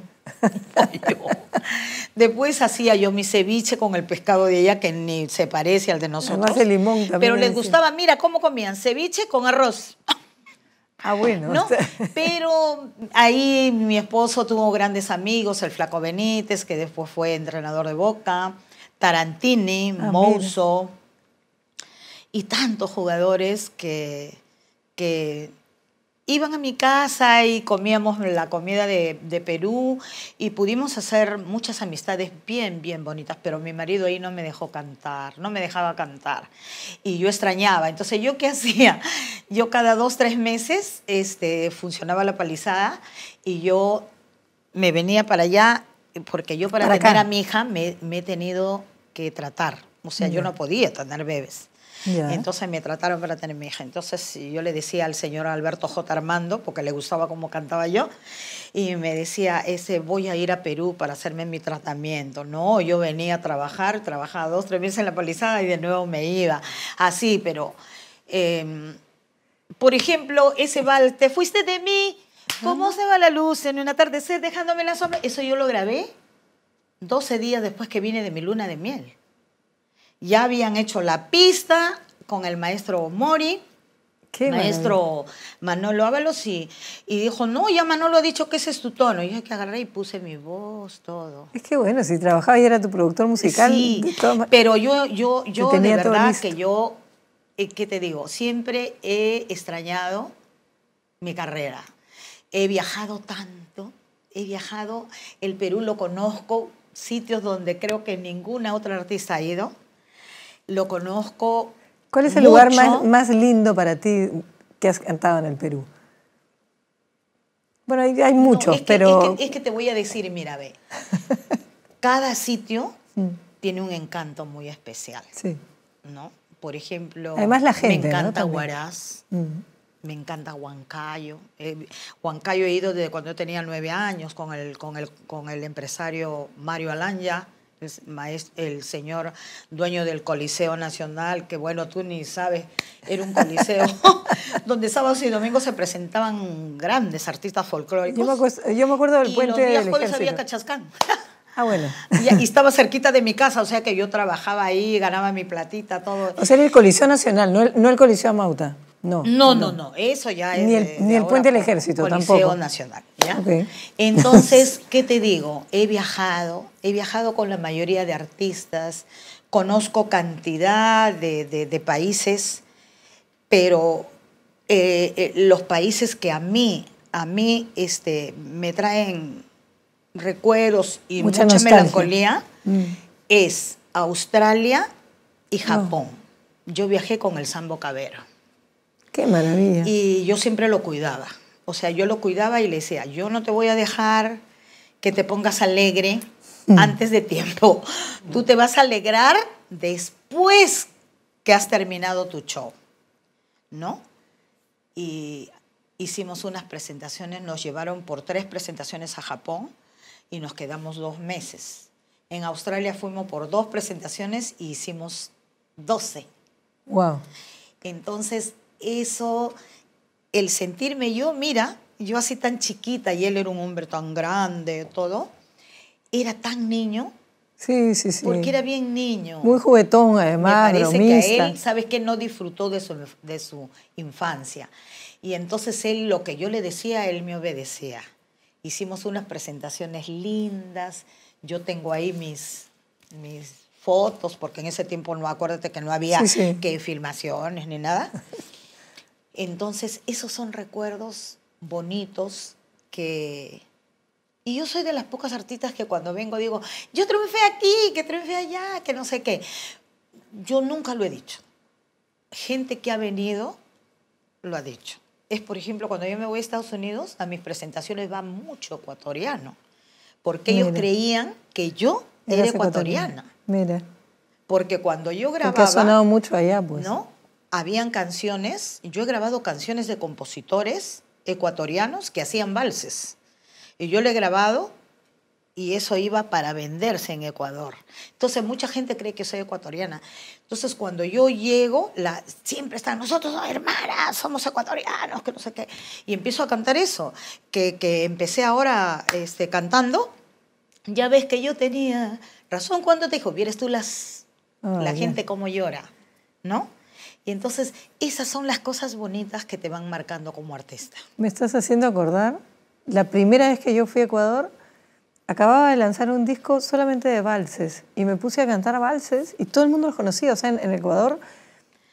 Después hacía yo mi ceviche con el pescado de ella que ni se parece al de nosotros. limón Pero les gustaba, mira cómo comían, ceviche con arroz. Ah, bueno. Pero ahí mi esposo tuvo grandes amigos, el Flaco Benítez, que después fue entrenador de Boca, Tarantini, ah, Mouso, y tantos jugadores que, que iban a mi casa y comíamos la comida de, Perú y pudimos hacer muchas amistades bien, bien bonitas, pero mi marido ahí no me dejó cantar, no me dejaba cantar y yo extrañaba. Entonces, ¿yo qué hacía? Yo cada dos, tres meses este, funcionaba la palizada y yo me venía para allá porque yo para, para tener a mi hija me, he tenido que tratar. O sea, yo no podía tener bebés. Entonces me trataron para tener mi hija. Entonces yo le decía al señor Alberto J. Armando, porque le gustaba cómo cantaba yo, y me decía, ese voy a ir a Perú para hacerme mi tratamiento. No, yo venía a trabajar, trabajaba dos, tres meses en la palizada y de nuevo me iba. Así, pero... Em, por ejemplo, ese bal, te fuiste de mí, ¿cómo se va la luz en un atardecer dejándome la sombra? Eso yo lo grabé 12 días después que vine de mi luna de miel ya habían hecho la pista con el maestro Mori. Qué maestro Manolo Ábalos y, y, dijo, no, ya Manolo ha dicho que ese es tu tono. Y yo que agarré y puse mi voz, todo. Es que bueno, si trabajaba y era tu productor musical. Sí, pero yo, yo, yo de verdad que yo, eh, ¿qué te digo? Siempre he extrañado mi carrera. He viajado tanto, he viajado, el Perú lo conozco, sitios donde creo que ninguna otra artista ha ido lo conozco. ¿Cuál es el lugar más, lindo para ti que has cantado en el Perú? Bueno, hay, muchos, pero. Es que, te voy a decir, mira, ve. cada sitio mm. tiene un encanto muy especial. Sí. ¿No? Por ejemplo. Además, la gente. Me encanta Huaraz. Mm. Me encanta Huancayo. Eh, Huancayo he ido desde cuando yo tenía nueve años con el, con el, con el empresario Mario Alanya el señor dueño del Coliseo Nacional, que bueno, tú ni sabes, era un coliseo donde sábados y domingos se presentaban grandes artistas folclóricos. Yo me, acuerdo, del y puente los días jueves había Cachascán. Ah, bueno. Y, estaba cerquita de mi casa, o sea que yo trabajaba ahí, ganaba mi platita, todo. O sea, era el Coliseo Nacional, no el Coliseo Mauta. No, no, no, eso ya es. Ni el, puente del ejército tampoco. Nacional. ¿ya? Entonces, ¿qué te digo? He viajado, he viajado con la mayoría de artistas, conozco cantidad de, países, pero eh, eh, los países que a mí, a mí este, me traen recuerdos y mucha, melancolía mm. es Australia y Japón. Yo viajé con el Sambo Cabero. Qué maravilla. Y yo siempre lo cuidaba. O sea, yo lo cuidaba y le decía, yo no te voy a dejar que te pongas alegre mm. antes de tiempo. Tú te vas a alegrar después que has terminado tu show. ¿No? Y hicimos unas presentaciones, nos llevaron por tres presentaciones a Japón y nos quedamos dos meses. En Australia fuimos por dos presentaciones y hicimos doce. Wow. Entonces, eso, el sentirme yo, mira, yo así tan chiquita y él era un hombre tan grande, todo, era tan niño. Sí, sí, sí. Porque era bien niño. Muy juguetón, además. Me parece que él, sabes que no disfrutó de su, de su infancia. Y entonces él, lo que yo le decía, él me obedecía. Hicimos unas presentaciones lindas. Yo tengo ahí mis, mis fotos, porque en ese tiempo no, acuérdate que no había que filmaciones ni nada. Entonces, esos son recuerdos bonitos que... Y yo soy de las pocas artistas que cuando vengo digo, yo triunfé aquí, que triunfé allá, que no sé qué. Yo nunca lo he dicho. Gente que ha venido lo ha dicho. Es, por ejemplo, cuando yo me voy a Estados Unidos, a mis presentaciones va mucho ecuatoriano, porque ellos creían que yo era ecuatoriana. Mira. Porque cuando yo grababa... ha sonado mucho allá, pues. ¿No? habían canciones, yo he grabado canciones de compositores ecuatorianos que hacían valses. Y yo le he grabado y eso iba para venderse en Ecuador. Entonces mucha gente cree que soy ecuatoriana. Entonces cuando yo llego, la, siempre están, nosotros hermanas, somos ecuatorianos, que no sé qué. Y empiezo a cantar eso, que, empecé ahora este, cantando. Ya ves que yo tenía razón cuando te dijo, vieres tú las, ah, la gente cómo llora, ¿no? Y entonces esas son las cosas bonitas que te van marcando como artista. Me estás haciendo acordar, la primera vez que yo fui a Ecuador, acababa de lanzar un disco solamente de valses y me puse a cantar valses y todo el mundo los conocía, o sea, en, Ecuador...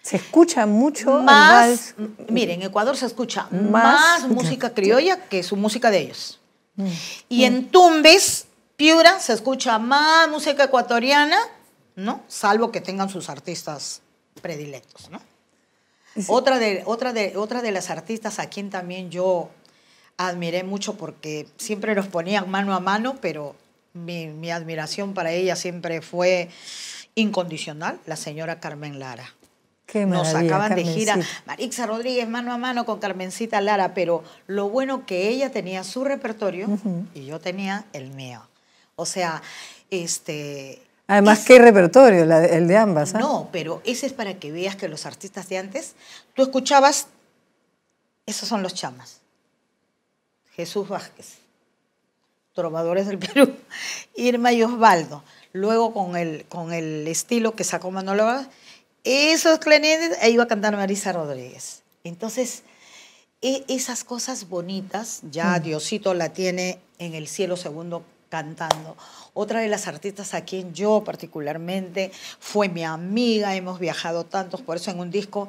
Se escucha mucho más. vals. Mire, en Ecuador se escucha más, música criolla que su música de ellos. Mm, y mm. en Tumbes, Piura, se escucha más música ecuatoriana, ¿no? Salvo que tengan sus artistas predilectos, ¿no? Otra, de, otra, de, otra de las artistas a quien también yo admiré mucho porque siempre nos ponían mano a mano, pero mi, admiración para ella siempre fue incondicional, la señora Carmen Lara. Qué Nos sacaban de gira Marixa Rodríguez mano a mano con Carmencita Lara, pero lo bueno que ella tenía su repertorio y yo tenía el mío. O sea, este, Además, ¿qué repertorio? el de ambas. ¿ah? No, pero ese es para que veas que los artistas de antes, tú escuchabas, esos son los chamas. Jesús Vázquez, Trovadores del Perú, Irma y Osvaldo. Luego con el, con el estilo que sacó Manolo esos clarinetes, ahí iba a cantar Marisa Rodríguez. Entonces, e, esas cosas bonitas, ya mm. Diosito la tiene en el cielo segundo cantando. Otra de las artistas a quien yo particularmente fue mi amiga, hemos viajado tantos, por eso en un disco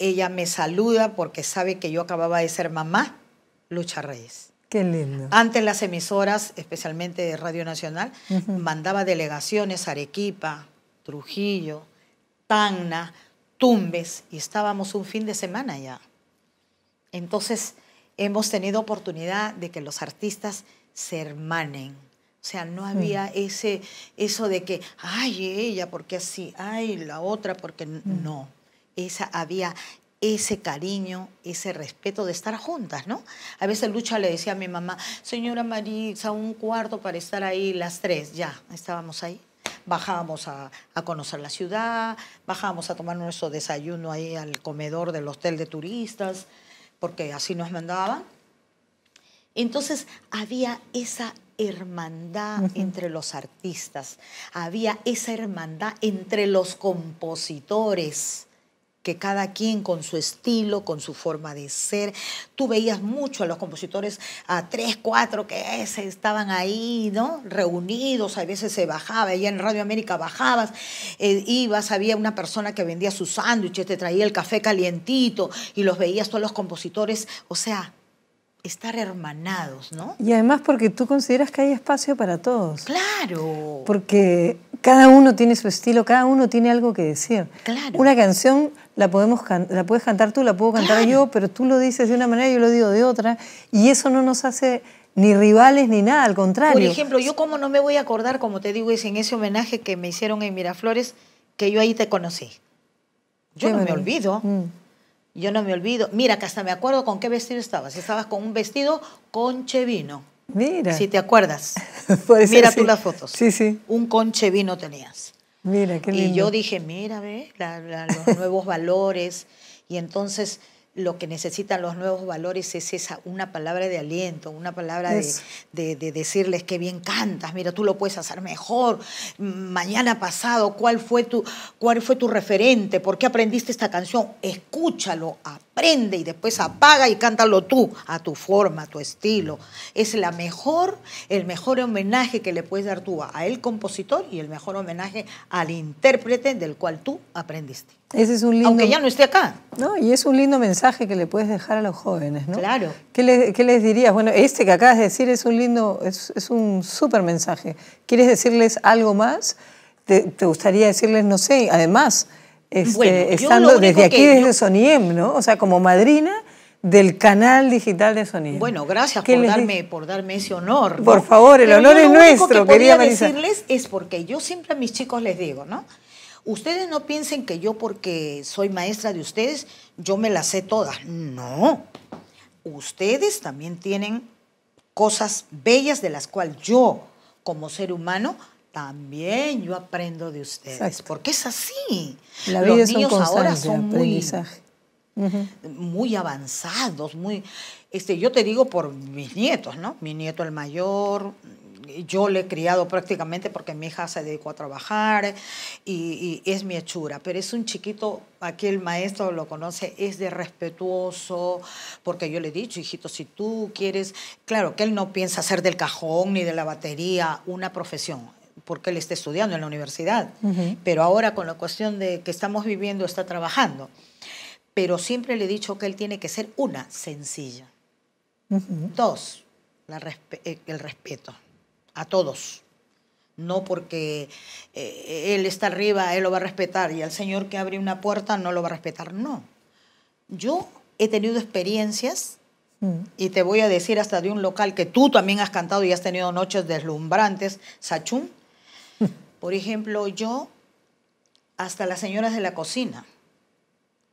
ella me saluda porque sabe que yo acababa de ser mamá, Lucha Reyes. Qué lindo. Antes las emisoras, especialmente de Radio Nacional, mandaba delegaciones a Arequipa, Trujillo, Tacna, Tumbes, y estábamos un fin de semana ya. Entonces hemos tenido oportunidad de que los artistas se hermanen, o sea, no había ese, eso de que, ay, ella, porque así, ay, la otra, porque mm. no. Esa, había ese cariño, ese respeto de estar juntas, ¿no? A veces Lucha le decía a mi mamá, señora Marisa, un cuarto para estar ahí las tres, ya, estábamos ahí. Bajábamos a, a conocer la ciudad, bajábamos a tomar nuestro desayuno ahí al comedor del hotel de turistas, porque así nos mandaban. Entonces había esa hermandad entre los artistas, había esa hermandad entre los compositores que cada quien con su estilo, con su forma de ser. Tú veías mucho a los compositores, a tres, cuatro que se estaban ahí, ¿no? Reunidos, a veces se bajaba, allá en Radio América bajabas, eh, ibas, había una persona que vendía sus sándwiches, te traía el café calientito y los veías todos los compositores, o sea, estar hermanados, ¿no? Y además porque tú consideras que hay espacio para todos. Claro. Porque cada uno tiene su estilo, cada uno tiene algo que decir. Una canción la, podemos la puedes cantar tú, la puedo cantar yo, pero tú lo dices de una manera y yo lo digo de otra. Y eso no nos hace ni rivales ni nada, al contrario. Por ejemplo, yo como no me voy a acordar, como te digo, es en ese homenaje que me hicieron en Miraflores, que yo ahí te conocí. Yo no me olvido. Mm. Yo no me olvido. Mira, que hasta me acuerdo con qué vestido estabas. Estabas con un vestido conche vino. Mira. Si te acuerdas. mira tú las fotos. Sí, sí. Un conche vino tenías. Mira, qué lindo. Y yo dije, mira, ve, los nuevos valores. Y entonces lo que necesitan los nuevos valores es esa, una palabra de aliento, una palabra de, decirles que bien cantas, mira, tú lo puedes hacer mejor, mañana pasado, ¿cuál fue tu, cuál fue tu referente? ¿Por qué aprendiste esta canción? Escúchalo, prende y después apaga y cántalo tú, a tu forma, a tu estilo. Es la mejor, el mejor homenaje que le puedes dar tú a el compositor y el mejor homenaje al intérprete del cual tú aprendiste. Ese es un lindo, Aunque ya no esté acá. No, y es un lindo mensaje que le puedes dejar a los jóvenes, ¿no? Claro. ¿Qué, les dirías? Bueno, este que acabas de decir es un lindo, es, un súper mensaje. ¿Quieres decirles algo más? ¿Te gustaría decirles, no sé, además, este, estando desde aquí, desde Soniem, ¿no? O sea, como madrina del canal digital de Soniem. Bueno, gracias por darme, ese honor. Por favor, el honor es nuestro, que quería decirles es porque yo siempre a mis chicos les digo, ¿no? Ustedes no piensen que yo porque soy maestra de ustedes, yo me las sé todas. No. Ustedes también tienen cosas bellas de las cuales yo, como ser humano, también yo aprendo de ustedes, porque es así. La Los niños ahora son muy, avanzados, muy... Este, yo te digo por mis nietos, ¿no? Mi nieto el mayor, yo le he criado prácticamente porque mi hija se dedicó a trabajar y, y, es mi hechura, pero es un chiquito, aquí el maestro lo conoce, es de respetuoso, porque yo le he dicho, hijito, si tú quieres, claro que él no piensa hacer del cajón ni de la batería una profesión, porque él está estudiando en la universidad, pero ahora con la cuestión de que estamos viviendo está trabajando. Pero siempre le he dicho que él tiene que ser una, sencilla. Dos, eh, el respeto a todos. No porque eh, él está arriba, él lo va a respetar y al señor que abre una puerta no lo va a respetar. No. Yo he tenido experiencias mm. y te voy a decir hasta de un local que tú también has cantado y has tenido noches deslumbrantes, Sachún, por ejemplo, yo, hasta las señoras de la cocina,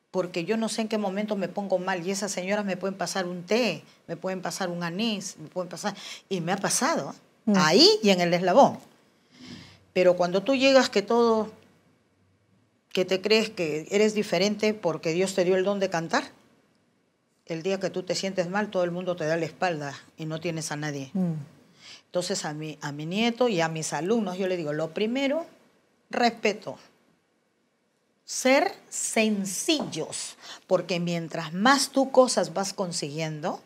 porque yo no sé en qué momento me pongo mal y esas señoras me pueden pasar un té, me pueden pasar un anís, me pueden pasar, y me ha pasado, ¿eh? mm. ahí y en el eslabón. Pero cuando tú llegas que todo, que te crees que eres diferente porque Dios te dio el don de cantar, el día que tú te sientes mal todo el mundo te da la espalda y no tienes a nadie. Mm. Entonces a mi, a mi nieto y a mis alumnos yo le digo, lo primero, respeto. Ser sencillos, porque mientras más tú cosas vas consiguiendo,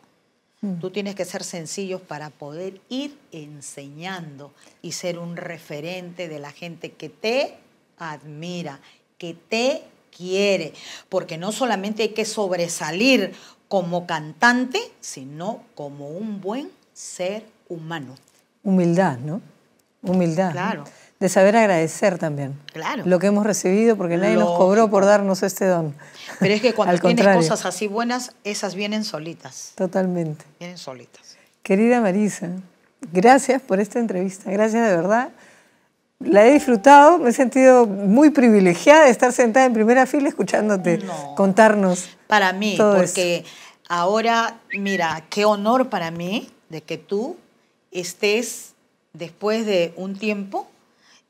mm. tú tienes que ser sencillos para poder ir enseñando y ser un referente de la gente que te admira, que te quiere, porque no solamente hay que sobresalir como cantante, sino como un buen ser humano humildad, ¿no? Humildad. Claro. De saber agradecer también. Claro. Lo que hemos recibido, porque nadie nos cobró por darnos este don. Pero es que cuando tienes cosas así buenas, esas vienen solitas. Totalmente. Vienen solitas. Querida Marisa, gracias por esta entrevista. Gracias de verdad. La he disfrutado, me he sentido muy privilegiada de estar sentada en primera fila escuchándote contarnos. Para mí, porque ahora, mira, qué honor para mí de que tú estés después de un tiempo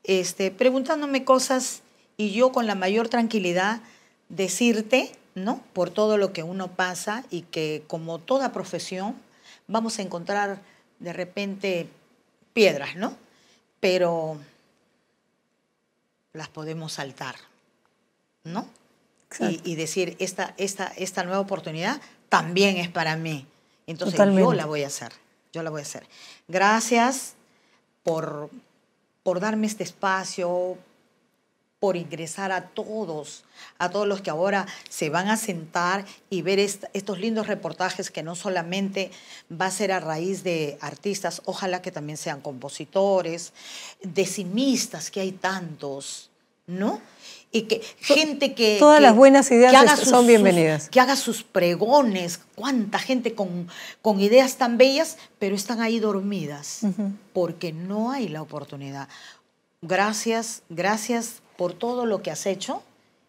este, preguntándome cosas y yo con la mayor tranquilidad decirte, ¿no? Por todo lo que uno pasa y que como toda profesión vamos a encontrar de repente piedras, ¿no? Pero las podemos saltar, ¿no? Y, decir, esta, esta, esta nueva oportunidad también es para mí. Entonces yo la voy a hacer yo la voy a hacer. Gracias por, por darme este espacio, por ingresar a todos, a todos los que ahora se van a sentar y ver estos lindos reportajes que no solamente va a ser a raíz de artistas, ojalá que también sean compositores, decimistas, que hay tantos, ¿no? y que gente que todas las buenas ideas son bienvenidas que haga sus pregones cuánta gente con, con ideas tan bellas pero están ahí dormidas porque no hay la oportunidad gracias gracias por todo lo que has hecho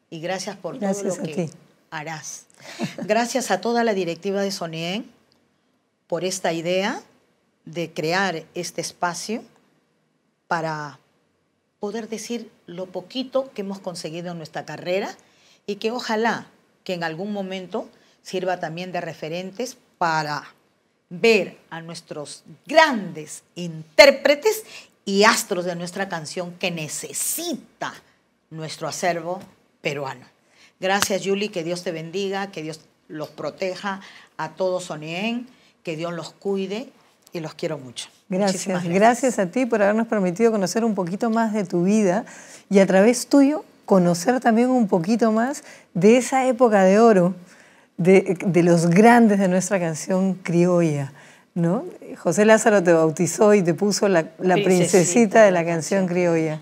y gracias por todo lo que harás gracias a toda la directiva de Sonien por esta idea de crear este espacio para poder decir lo poquito que hemos conseguido en nuestra carrera y que ojalá que en algún momento sirva también de referentes para ver a nuestros grandes intérpretes y astros de nuestra canción que necesita nuestro acervo peruano. Gracias, Julie, que Dios te bendiga, que Dios los proteja a todos Sonien, que Dios los cuide y los quiero mucho. Gracias, gracias, a ti por habernos permitido conocer un poquito más de tu vida y a través tuyo conocer también un poquito más de esa época de oro, de, los grandes de nuestra canción criolla. ¿no? José Lázaro te bautizó y te puso la, princesita, princesita, de la canción criolla.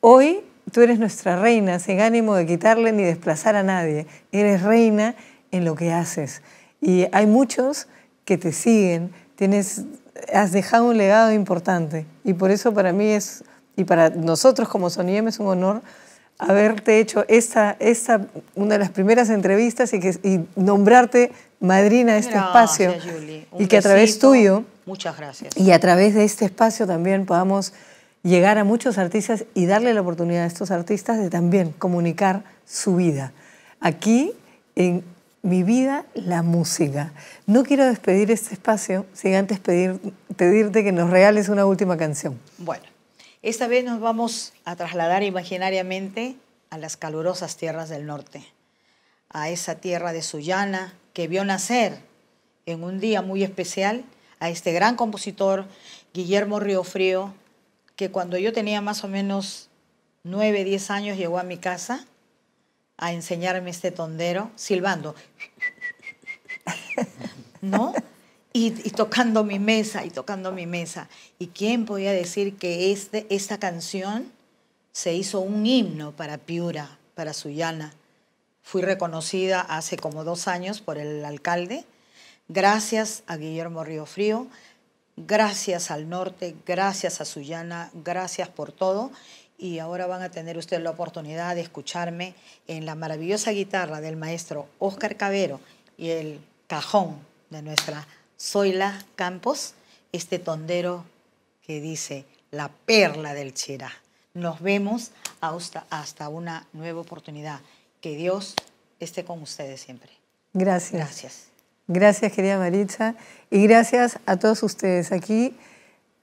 Hoy tú eres nuestra reina, sin ánimo de quitarle ni desplazar a nadie. Eres reina en lo que haces. Y hay muchos que te siguen. Tienes has dejado un legado importante y por eso para mí es, y para nosotros como Soniem es un honor haberte hecho esta, esta, una de las primeras entrevistas y, que, nombrarte madrina de este espacio. y que a través tuyo... Muchas gracias. Y a través de este espacio también podamos llegar a muchos artistas y darle la oportunidad a estos artistas de también comunicar su vida. Aquí en, mi vida, la música. No quiero despedir este espacio sin antes pedirte que nos regales una última canción. Bueno, esta vez nos vamos a trasladar imaginariamente a las calurosas tierras del norte, a esa tierra de Sullana que vio nacer en un día muy especial a este gran compositor Guillermo Frío, que cuando yo tenía más o menos 9, 10 años llegó a mi casa a enseñarme este tondero silbando. ¿No? Y, tocando mi mesa, y tocando mi mesa. ¿Y quién podía decir que este, esta canción se hizo un himno para Piura, para Sullana? Fui reconocida hace como dos años por el alcalde. Gracias a Guillermo Río Frío, gracias al norte, gracias a Sullana, gracias por todo y ahora van a tener ustedes la oportunidad de escucharme en la maravillosa guitarra del maestro Oscar Cabero y el cajón de nuestra Zoila Campos, este tondero que dice la perla del Chira. Nos vemos hasta, hasta una nueva oportunidad. Que Dios esté con ustedes siempre. Gracias. Gracias. Gracias, querida Maritza. Y gracias a todos ustedes aquí.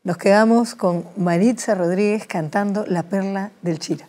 Nos quedamos con Maritza Rodríguez cantando La Perla del Chira.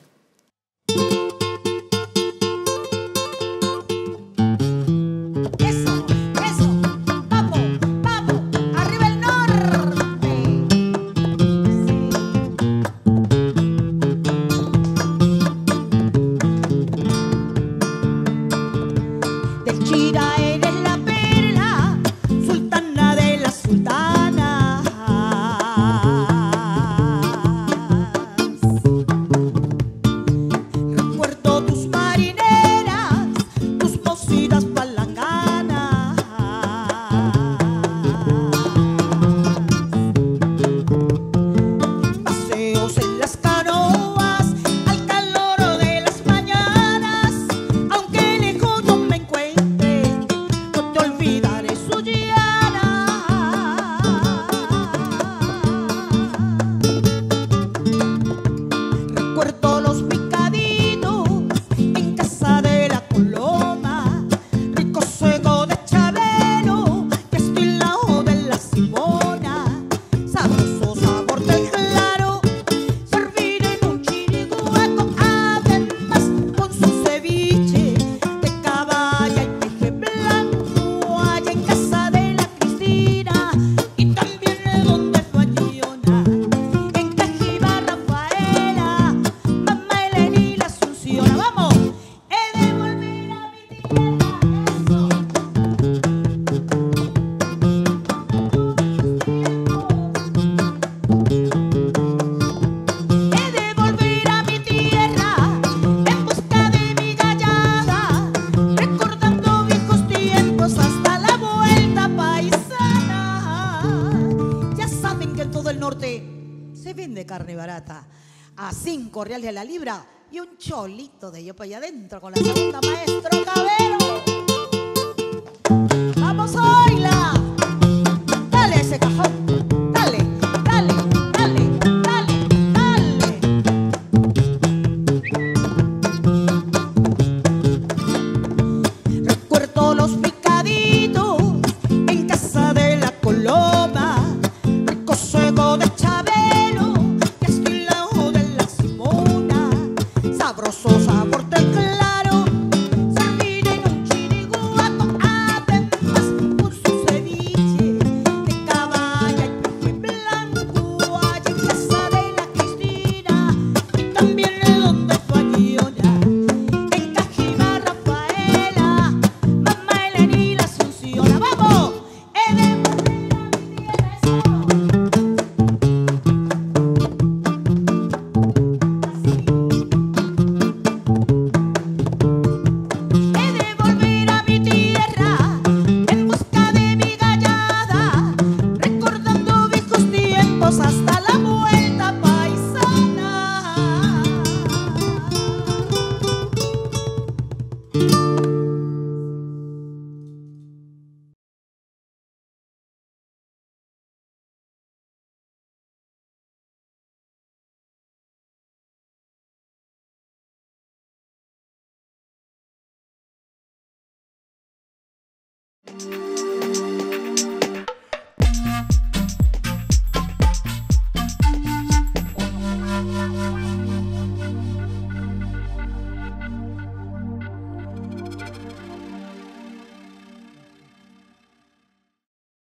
carne barata a cinco reales la libra y un cholito de yo para allá adentro con la segunda maestro Cabero. ¡Vamos a bailar!